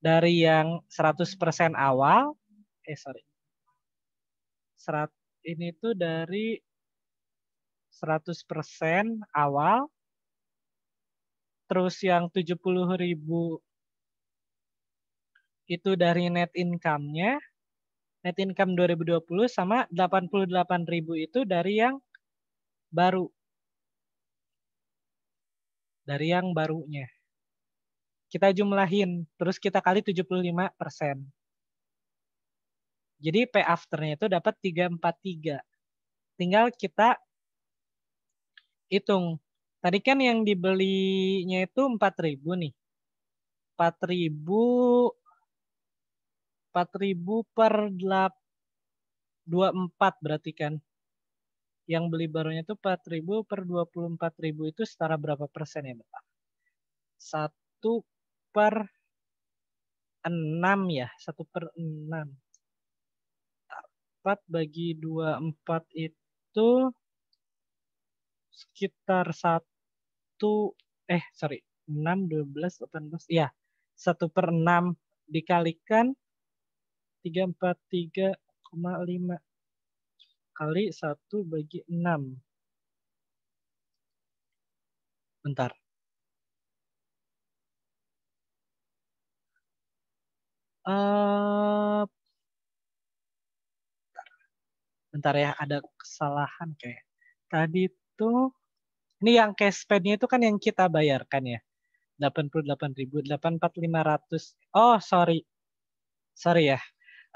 dari yang 100% awal eh sorry serat ini tuh dari 100% awal terus yang 70.000 itu dari net income-nya net income 2020 sama 88.000 itu dari yang baru dari yang barunya kita jumlahin, terus kita kali 75%. persen. Jadi P afternya itu dapat 343. Tinggal kita hitung. Tadi kan yang dibelinya itu 4000 nih. 4000 4000 per 24 berarti kan. Yang beli barunya itu 4000 per 24.000 itu setara berapa persen ya, Bapak? 1 per 6 ya. 1 per 6. 4 bagi 2, 4 itu sekitar 1 eh sorry 6 12 18 ya 1 per 6 dikalikan 343,5 kali 1 bagi 6 bentar Uh, bentar ya, ada kesalahan kayak. Tadi tuh ini yang cash pay itu kan yang kita bayarkan ya. 88.000, 84500. Oh, sorry. Sorry ya.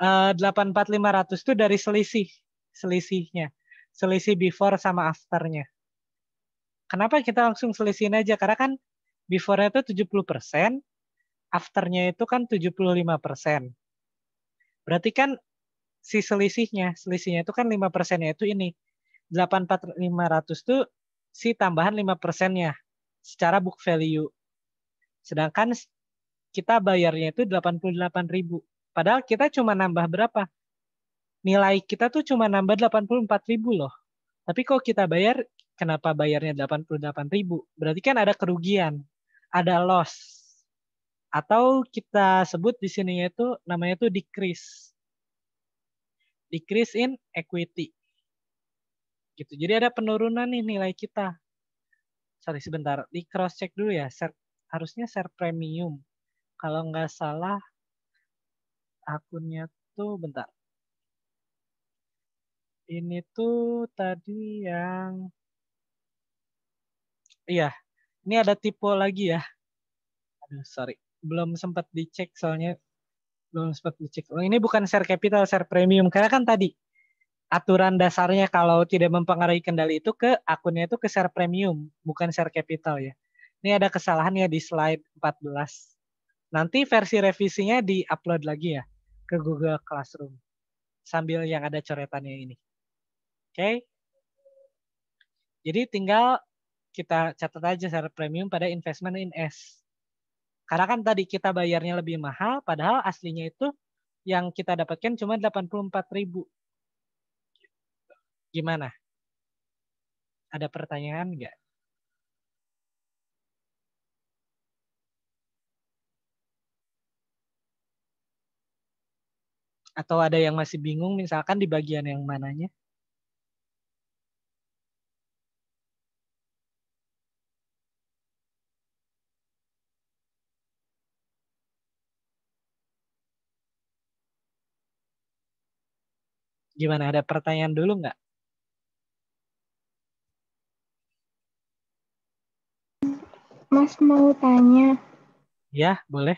Uh, 84500 itu dari selisih selisihnya. Selisih before sama afternya. Kenapa kita langsung selisihin aja? Karena kan before-nya itu 70%, afternya itu kan 75%. persen. Berarti kan si selisihnya, selisihnya itu kan 5 persennya itu ini. 84500 itu si tambahan 5 persennya secara book value. Sedangkan kita bayarnya itu 88.000. Padahal kita cuma nambah berapa? Nilai kita tuh cuma nambah 84.000 loh. Tapi kok kita bayar, kenapa bayarnya 88.000? Berarti kan ada kerugian, ada loss atau kita sebut di sini itu namanya itu decrease. Decrease in equity. Gitu. Jadi ada penurunan nih nilai kita. Sorry sebentar, di cross check dulu ya. Share, harusnya share premium. Kalau nggak salah akunnya tuh bentar. Ini tuh tadi yang Iya, ini ada typo lagi ya. Aduh, sorry belum sempat dicek soalnya belum sempat dicek. Oh, ini bukan share capital, share premium. Karena kan tadi aturan dasarnya kalau tidak mempengaruhi kendali itu ke akunnya itu ke share premium, bukan share capital ya. Ini ada kesalahan ya di slide 14. Nanti versi revisinya di-upload lagi ya ke Google Classroom sambil yang ada coretannya ini. Oke. Okay? Jadi tinggal kita catat aja share premium pada investment in S. Karena kan tadi kita bayarnya lebih mahal, padahal aslinya itu yang kita dapatkan cuma 84 ribu. Gimana? Ada pertanyaan nggak? Atau ada yang masih bingung misalkan di bagian yang mananya? Gimana ada pertanyaan dulu nggak? Mas mau tanya. Ya, boleh.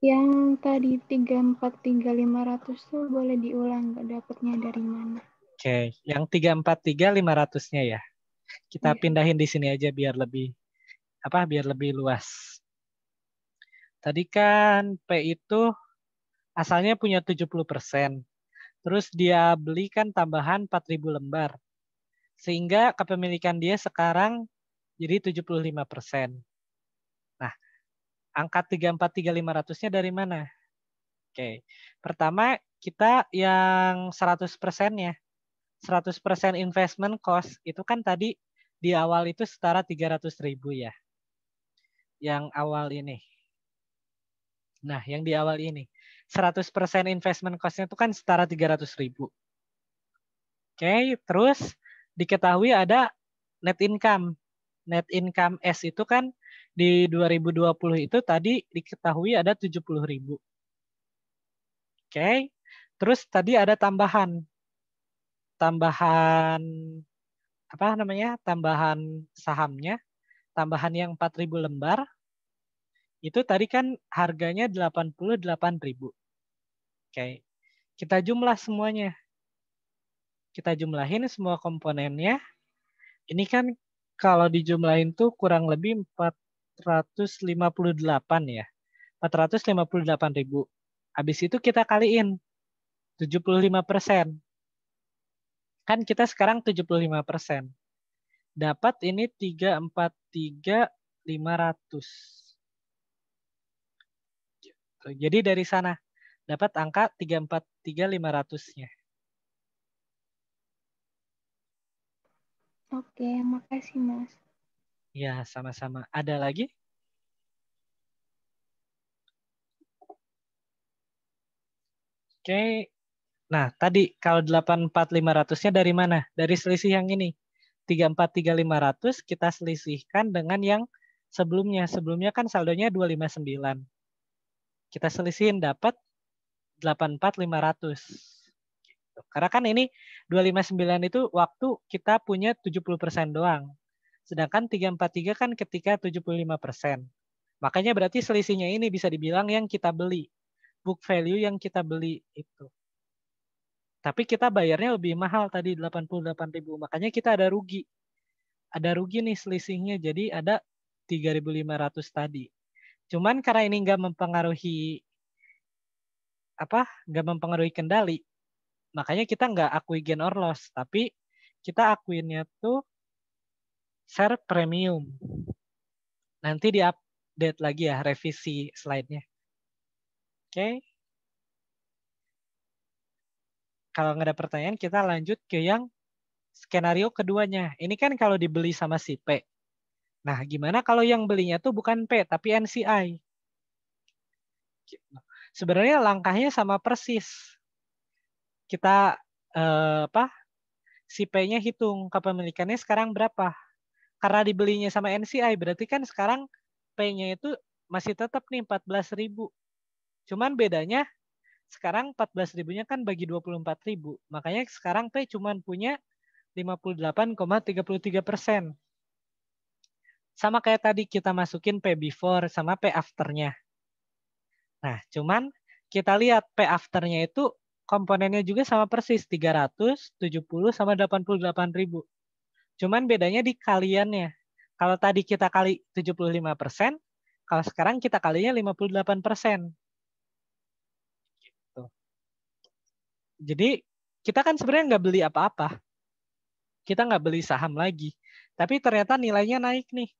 Yang tadi 343500 tuh boleh diulang nggak dapatnya dari mana? Oke, okay. yang 343500-nya ya. Kita ya. pindahin di sini aja biar lebih apa? Biar lebih luas. Tadi kan P itu asalnya punya 70%. Terus dia belikan tambahan 4.000 lembar. Sehingga kepemilikan dia sekarang jadi 75 persen. Nah, angka 343500-nya dari mana? Oke, pertama kita yang 100 persennya. 100 persen investment cost itu kan tadi di awal itu setara ratus ribu ya. Yang awal ini. Nah, yang di awal ini. 100% investment cost-nya itu kan setara 300 ribu. Oke, okay, terus diketahui ada net income. Net income S itu kan di 2020 itu tadi diketahui ada 70 ribu. Oke, okay, terus tadi ada tambahan. Tambahan apa namanya? Tambahan sahamnya. Tambahan yang 4000 lembar itu tadi kan harganya 88.000. Oke. Kita jumlah semuanya. Kita jumlahin semua komponennya. Ini kan kalau dijumlahin tuh kurang lebih 458 ya. 458.000. ribu. Habis itu kita kaliin 75 persen. Kan kita sekarang 75 persen. Dapat ini 343500 gitu. Jadi dari sana dapat angka 343500-nya. Oke, makasih Mas. Ya, sama-sama. Ada lagi? Oke. Nah, tadi kalau 84500-nya dari mana? Dari selisih yang ini. 343500 kita selisihkan dengan yang sebelumnya. Sebelumnya kan saldonya 259. Kita selisihin dapat 84500 gitu. Karena kan ini 259 itu waktu kita punya 70% doang. Sedangkan 343 kan ketika 75%. Makanya berarti selisihnya ini bisa dibilang yang kita beli. Book value yang kita beli itu. Tapi kita bayarnya lebih mahal tadi 88.000. Makanya kita ada rugi. Ada rugi nih selisihnya jadi ada 3.500 tadi. Cuman karena ini nggak mempengaruhi apa nggak mempengaruhi kendali, makanya kita nggak akui gain or loss, tapi kita akuinnya tuh share premium. Nanti di update lagi ya revisi slide-nya. Oke. Okay. Kalau nggak ada pertanyaan, kita lanjut ke yang skenario keduanya. Ini kan kalau dibeli sama si P. Nah, gimana kalau yang belinya tuh bukan P tapi NCI? Sebenarnya langkahnya sama persis. Kita eh, apa? Si P-nya hitung kepemilikannya sekarang berapa? Karena dibelinya sama NCI, berarti kan sekarang P-nya itu masih tetap nih 14.000. Cuman bedanya sekarang 14.000-nya kan bagi 24.000. Makanya sekarang P cuman punya 58,33 persen sama kayak tadi kita masukin P before sama P afternya. Nah, cuman kita lihat P afternya itu komponennya juga sama persis 370 sama 88.000. Cuman bedanya di kaliannya. Kalau tadi kita kali 75 persen, kalau sekarang kita kalinya 58 persen. Gitu. Jadi kita kan sebenarnya nggak beli apa-apa. Kita nggak beli saham lagi. Tapi ternyata nilainya naik nih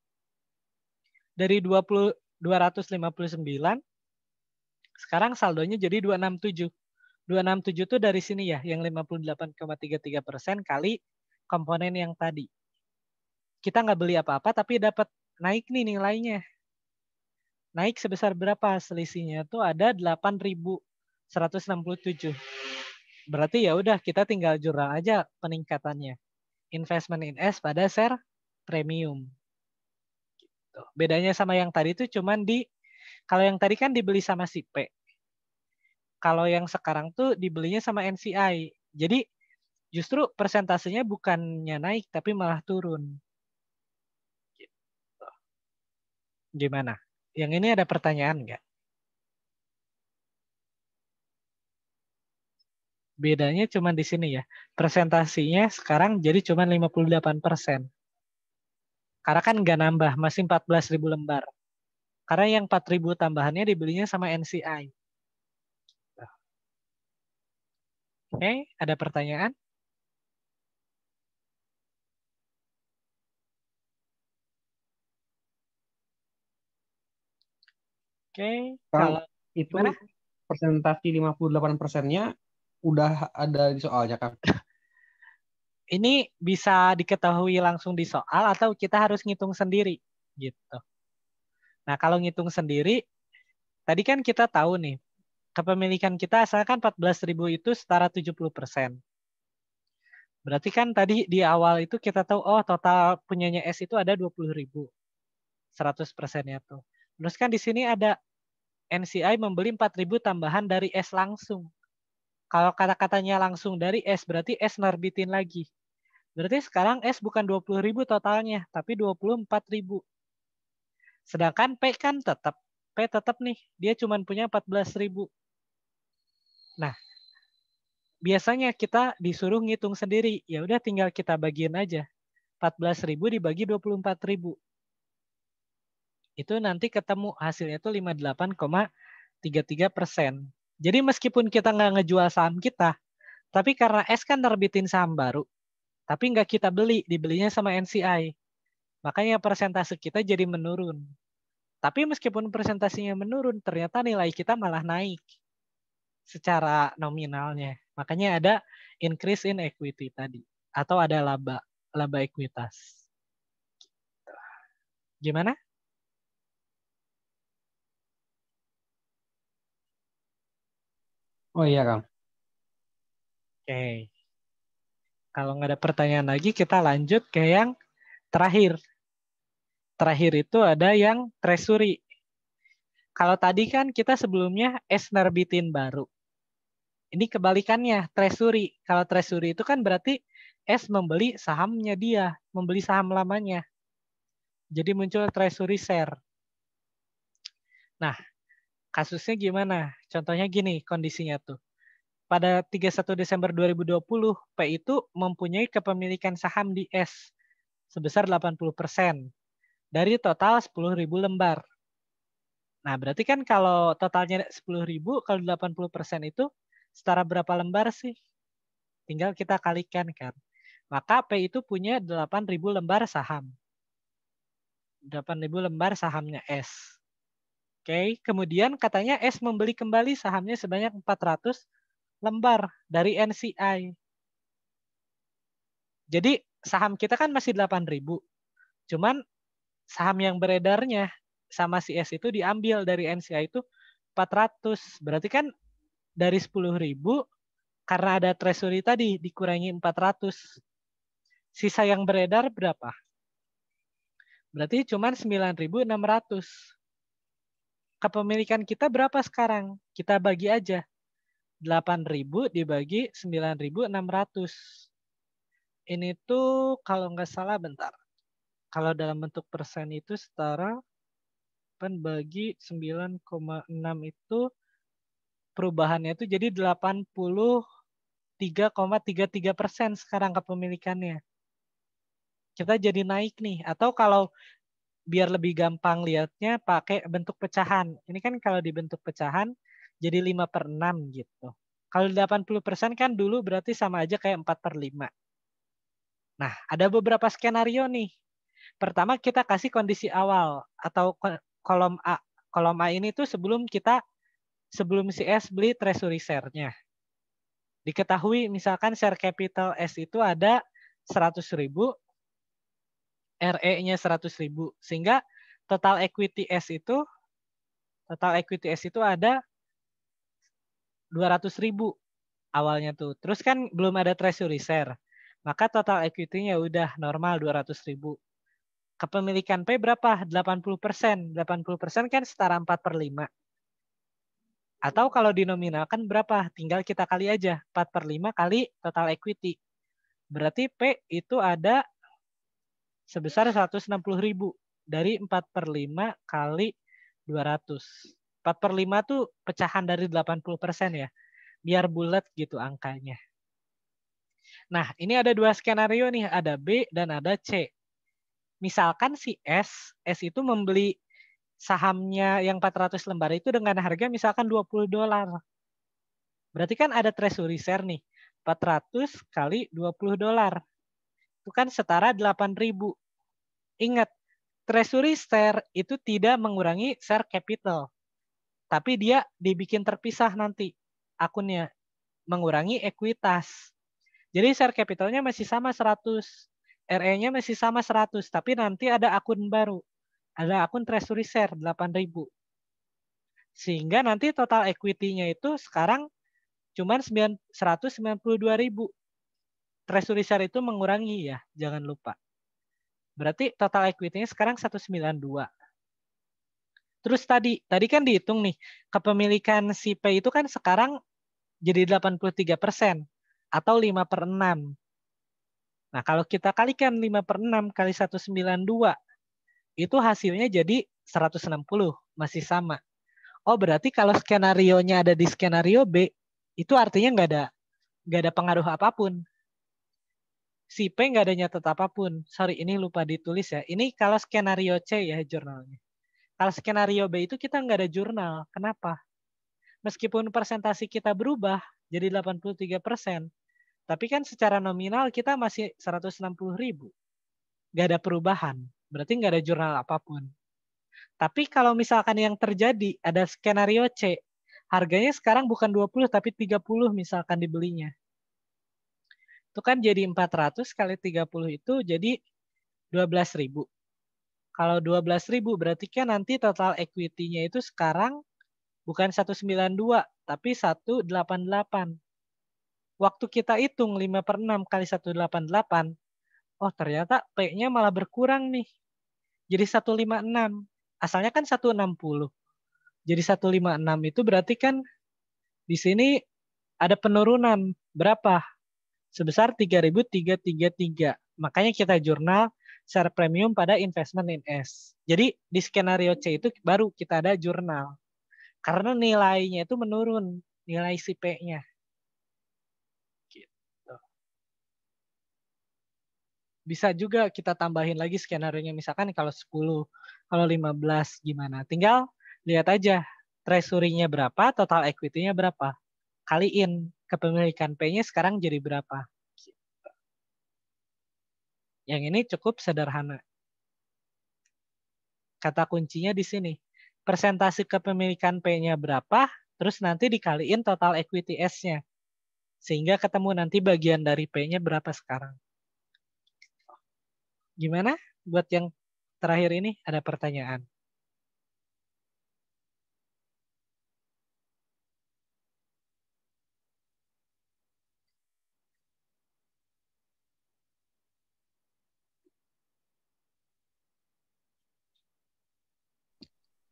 dari 20 259 sekarang saldonya jadi 267. 267 itu dari sini ya, yang 58,33 persen kali komponen yang tadi. Kita nggak beli apa-apa, tapi dapat naik nih nilainya. Naik sebesar berapa selisihnya? Itu ada 8.167. Berarti ya udah kita tinggal jurang aja peningkatannya. Investment in S pada share premium gitu. Bedanya sama yang tadi itu cuman di kalau yang tadi kan dibeli sama si P. Kalau yang sekarang tuh dibelinya sama NCI. Jadi justru persentasenya bukannya naik tapi malah turun. Gitu. Gimana? Yang ini ada pertanyaan nggak? Bedanya cuma di sini ya. Presentasinya sekarang jadi cuma 58 persen. Karena kan nggak nambah, masih ribu lembar. Karena yang ribu tambahannya dibelinya sama NCI. Oke, ada pertanyaan? Oke, kalau itu gimana? persentasi 58 persennya udah ada di soalnya kan? ini bisa diketahui langsung di soal atau kita harus ngitung sendiri gitu. Nah, kalau ngitung sendiri tadi kan kita tahu nih kepemilikan kita asalkan 14.000 itu setara 70%. Berarti kan tadi di awal itu kita tahu oh total punyanya S itu ada 20.000. 100 ya tuh. Terus kan di sini ada NCI membeli 4.000 tambahan dari S langsung. Kalau kata-katanya langsung dari S, berarti S nerbitin lagi. Berarti sekarang S bukan 20.000 totalnya, tapi 24.000. Sedangkan P kan tetap, P tetap nih, dia cuma punya 14.000. Nah, biasanya kita disuruh ngitung sendiri. Ya udah tinggal kita bagiin aja. 14.000 dibagi 24.000. Itu nanti ketemu hasilnya itu 58,33 persen. Jadi meskipun kita nggak ngejual saham kita, tapi karena S kan nerbitin saham baru, tapi nggak kita beli, dibelinya sama NCI. Makanya persentase kita jadi menurun. Tapi meskipun presentasinya menurun, ternyata nilai kita malah naik secara nominalnya. Makanya ada increase in equity tadi atau ada laba laba ekuitas. Gitu. Gimana? Oh iya, Kang. Oke. Okay. Kalau nggak ada pertanyaan lagi, kita lanjut ke yang terakhir. Terakhir itu ada yang treasury. Kalau tadi kan kita sebelumnya S nerbitin baru. Ini kebalikannya, treasury. Kalau treasury itu kan berarti S membeli sahamnya dia, membeli saham lamanya. Jadi muncul treasury share. Nah, Kasusnya gimana? Contohnya gini kondisinya tuh. Pada 31 Desember 2020, P itu mempunyai kepemilikan saham di S sebesar 80% dari total 10.000 lembar. Nah, berarti kan kalau totalnya 10.000, kalau 80% itu setara berapa lembar sih? Tinggal kita kalikan kan. Maka P itu punya 8.000 lembar saham. 8.000 lembar sahamnya S. Oke, kemudian katanya S membeli kembali sahamnya sebanyak 400 lembar dari NCI. Jadi saham kita kan masih 8.000. Cuman saham yang beredarnya sama si S itu diambil dari NCI itu 400. Berarti kan dari 10.000 karena ada treasury tadi dikurangi 400. Sisa yang beredar berapa? Berarti cuman 9.600 kepemilikan kita berapa sekarang? Kita bagi aja. 8.000 dibagi 9.600. Ini tuh kalau nggak salah bentar. Kalau dalam bentuk persen itu setara kan bagi 9,6 itu perubahannya itu jadi 83,33 persen sekarang kepemilikannya. Kita jadi naik nih. Atau kalau biar lebih gampang lihatnya pakai bentuk pecahan. Ini kan kalau dibentuk pecahan jadi 5 per 6 gitu. Kalau 80% kan dulu berarti sama aja kayak 4 per 5. Nah, ada beberapa skenario nih. Pertama kita kasih kondisi awal atau kolom A. Kolom A ini tuh sebelum kita sebelum si S beli treasury share-nya. Diketahui misalkan share capital S itu ada 100 ribu, RE-nya 100 ribu. Sehingga total equity S itu total equity S itu ada 200 ribu awalnya tuh. Terus kan belum ada treasury share. Maka total equity-nya udah normal 200 ribu. Kepemilikan P berapa? 80%. persen. 80% persen kan setara 4 per 5. Atau kalau dinominalkan berapa? Tinggal kita kali aja. 4 per 5 kali total equity. Berarti P itu ada sebesar 160.000 dari 4 per 5 kali 200. 4 per 5 tuh pecahan dari 80 persen ya. Biar bulat gitu angkanya. Nah, ini ada dua skenario nih. Ada B dan ada C. Misalkan si S, S itu membeli sahamnya yang 400 lembar itu dengan harga misalkan 20 dolar. Berarti kan ada treasury share nih. 400 kali 20 dolar itu kan setara 8.000. Ingat, treasury share itu tidak mengurangi share capital. Tapi dia dibikin terpisah nanti akunnya. Mengurangi ekuitas. Jadi share capitalnya masih sama 100. RE-nya masih sama 100. Tapi nanti ada akun baru. Ada akun treasury share 8.000. Sehingga nanti total equity-nya itu sekarang cuman 192.000 treasury share itu mengurangi ya, jangan lupa. Berarti total equity-nya sekarang 192. Terus tadi, tadi kan dihitung nih, kepemilikan si P itu kan sekarang jadi 83 persen atau 5 per 6. Nah, kalau kita kalikan 5 per 6 kali 192, itu hasilnya jadi 160, masih sama. Oh, berarti kalau skenario-nya ada di skenario B, itu artinya nggak ada nggak ada pengaruh apapun si P nggak ada nyatet apapun. Sorry, ini lupa ditulis ya. Ini kalau skenario C ya jurnalnya. Kalau skenario B itu kita nggak ada jurnal. Kenapa? Meskipun presentasi kita berubah jadi 83 persen, tapi kan secara nominal kita masih 160 ribu. Nggak ada perubahan. Berarti nggak ada jurnal apapun. Tapi kalau misalkan yang terjadi ada skenario C, harganya sekarang bukan 20 tapi 30 misalkan dibelinya itu kan jadi 400 kali 30 itu jadi 12.000. Kalau 12.000 berarti kan nanti total equity-nya itu sekarang bukan 192 tapi 188. Waktu kita hitung 5 per 6 kali 188, oh ternyata P-nya malah berkurang nih. Jadi 156. Asalnya kan 160. Jadi 156 itu berarti kan di sini ada penurunan berapa? sebesar 3.333. Makanya kita jurnal secara premium pada investment in S. Jadi di skenario C itu baru kita ada jurnal. Karena nilainya itu menurun, nilai si nya gitu. Bisa juga kita tambahin lagi skenario-nya misalkan kalau 10, kalau 15 gimana. Tinggal lihat aja treasury-nya berapa, total equity-nya berapa kaliin kepemilikan P-nya sekarang jadi berapa. Yang ini cukup sederhana. Kata kuncinya di sini. Persentase kepemilikan P-nya berapa, terus nanti dikaliin total equity S-nya. Sehingga ketemu nanti bagian dari P-nya berapa sekarang. Gimana buat yang terakhir ini? Ada pertanyaan?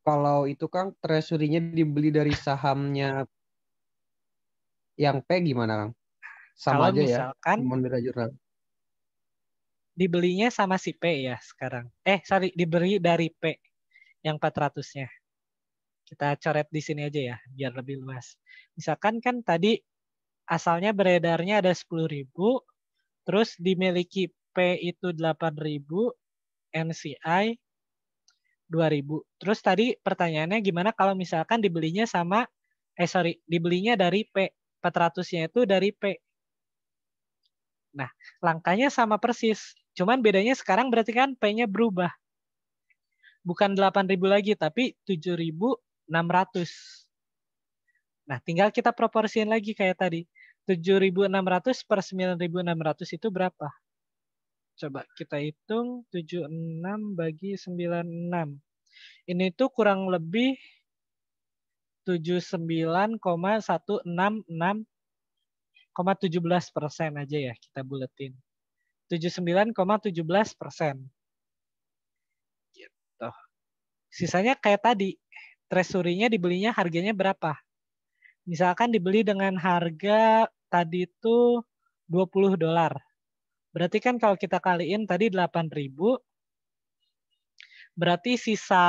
kalau itu Kang treasury-nya dibeli dari sahamnya yang P gimana Kang? Sama kalau aja ya, misalkan, ya. Kalau jurnal. Dibelinya sama si P ya sekarang. Eh, sorry, diberi dari P yang 400-nya. Kita coret di sini aja ya, biar lebih luas. Misalkan kan tadi asalnya beredarnya ada 10.000, terus dimiliki P itu 8.000, NCI ribu. Terus tadi pertanyaannya gimana kalau misalkan dibelinya sama eh sorry, dibelinya dari P. 400-nya itu dari P. Nah, langkahnya sama persis. Cuman bedanya sekarang berarti kan P-nya berubah. Bukan ribu lagi, tapi 7.600. Nah, tinggal kita proporsiin lagi kayak tadi. 7.600 per 9.600 itu berapa? Coba kita hitung 76 bagi 96. Ini tuh kurang lebih 79,166,17 persen aja ya kita buletin. 79,17 persen. Gitu. Sisanya kayak tadi, treasury-nya dibelinya harganya berapa? Misalkan dibeli dengan harga tadi itu 20 dolar Berarti kan kalau kita kaliin tadi 8.000, berarti sisa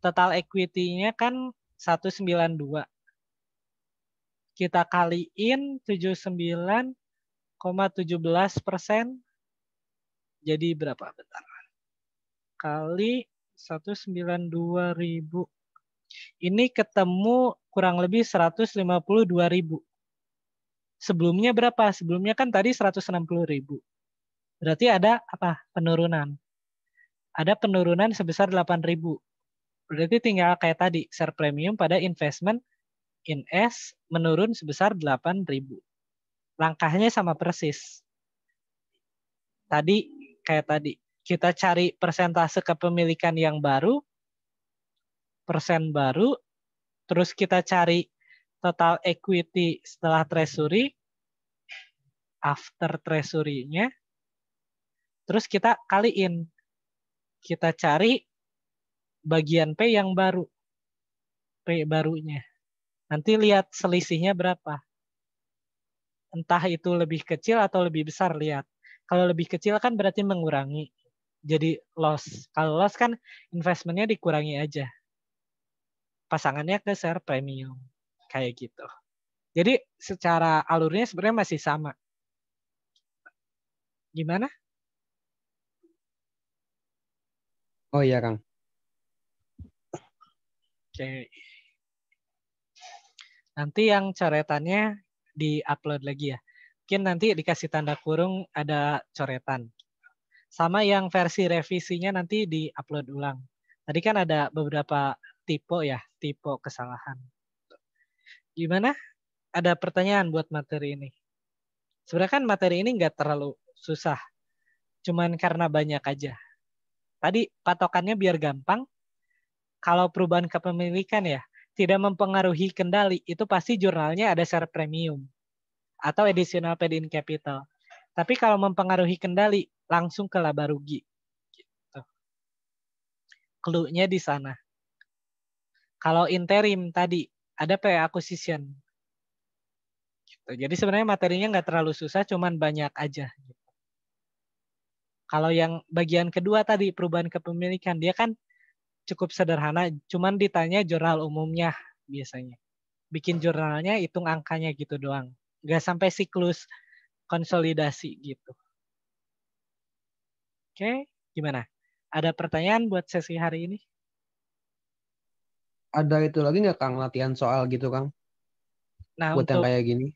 total equity-nya kan 192. Kita kaliin 79,17 persen. Jadi berapa? Bentar. Kali 192.000. Ini ketemu kurang lebih 152.000 sebelumnya berapa? Sebelumnya kan tadi 160 ribu. Berarti ada apa? Penurunan. Ada penurunan sebesar 8 ribu. Berarti tinggal kayak tadi, share premium pada investment in S menurun sebesar 8 ribu. Langkahnya sama persis. Tadi kayak tadi, kita cari persentase kepemilikan yang baru, persen baru, terus kita cari total equity setelah treasury, after treasury-nya, terus kita kaliin. Kita cari bagian P yang baru. P barunya. Nanti lihat selisihnya berapa. Entah itu lebih kecil atau lebih besar, lihat. Kalau lebih kecil kan berarti mengurangi. Jadi loss. Kalau loss kan investmentnya dikurangi aja. Pasangannya ke share premium kayak gitu. Jadi secara alurnya sebenarnya masih sama. Gimana? Oh iya, Kang. Oke. Okay. Nanti yang coretannya di-upload lagi ya. Mungkin nanti dikasih tanda kurung ada coretan. Sama yang versi revisinya nanti diupload ulang. Tadi kan ada beberapa tipe ya, tipe kesalahan gimana? Ada pertanyaan buat materi ini. Sebenarnya kan materi ini nggak terlalu susah. Cuman karena banyak aja. Tadi patokannya biar gampang. Kalau perubahan kepemilikan ya, tidak mempengaruhi kendali, itu pasti jurnalnya ada share premium atau additional paid in capital. Tapi kalau mempengaruhi kendali, langsung ke laba rugi. Gitu. clue di sana. Kalau interim tadi, ada PA acquisition. Gitu. Jadi sebenarnya materinya nggak terlalu susah, cuman banyak aja. Gitu. Kalau yang bagian kedua tadi perubahan kepemilikan dia kan cukup sederhana, cuman ditanya jurnal umumnya biasanya. Bikin jurnalnya, hitung angkanya gitu doang. Nggak sampai siklus konsolidasi gitu. Oke, gimana? Ada pertanyaan buat sesi hari ini? ada itu lagi nggak Kang latihan soal gitu Kang? Nah, buat untuk, yang kayak gini.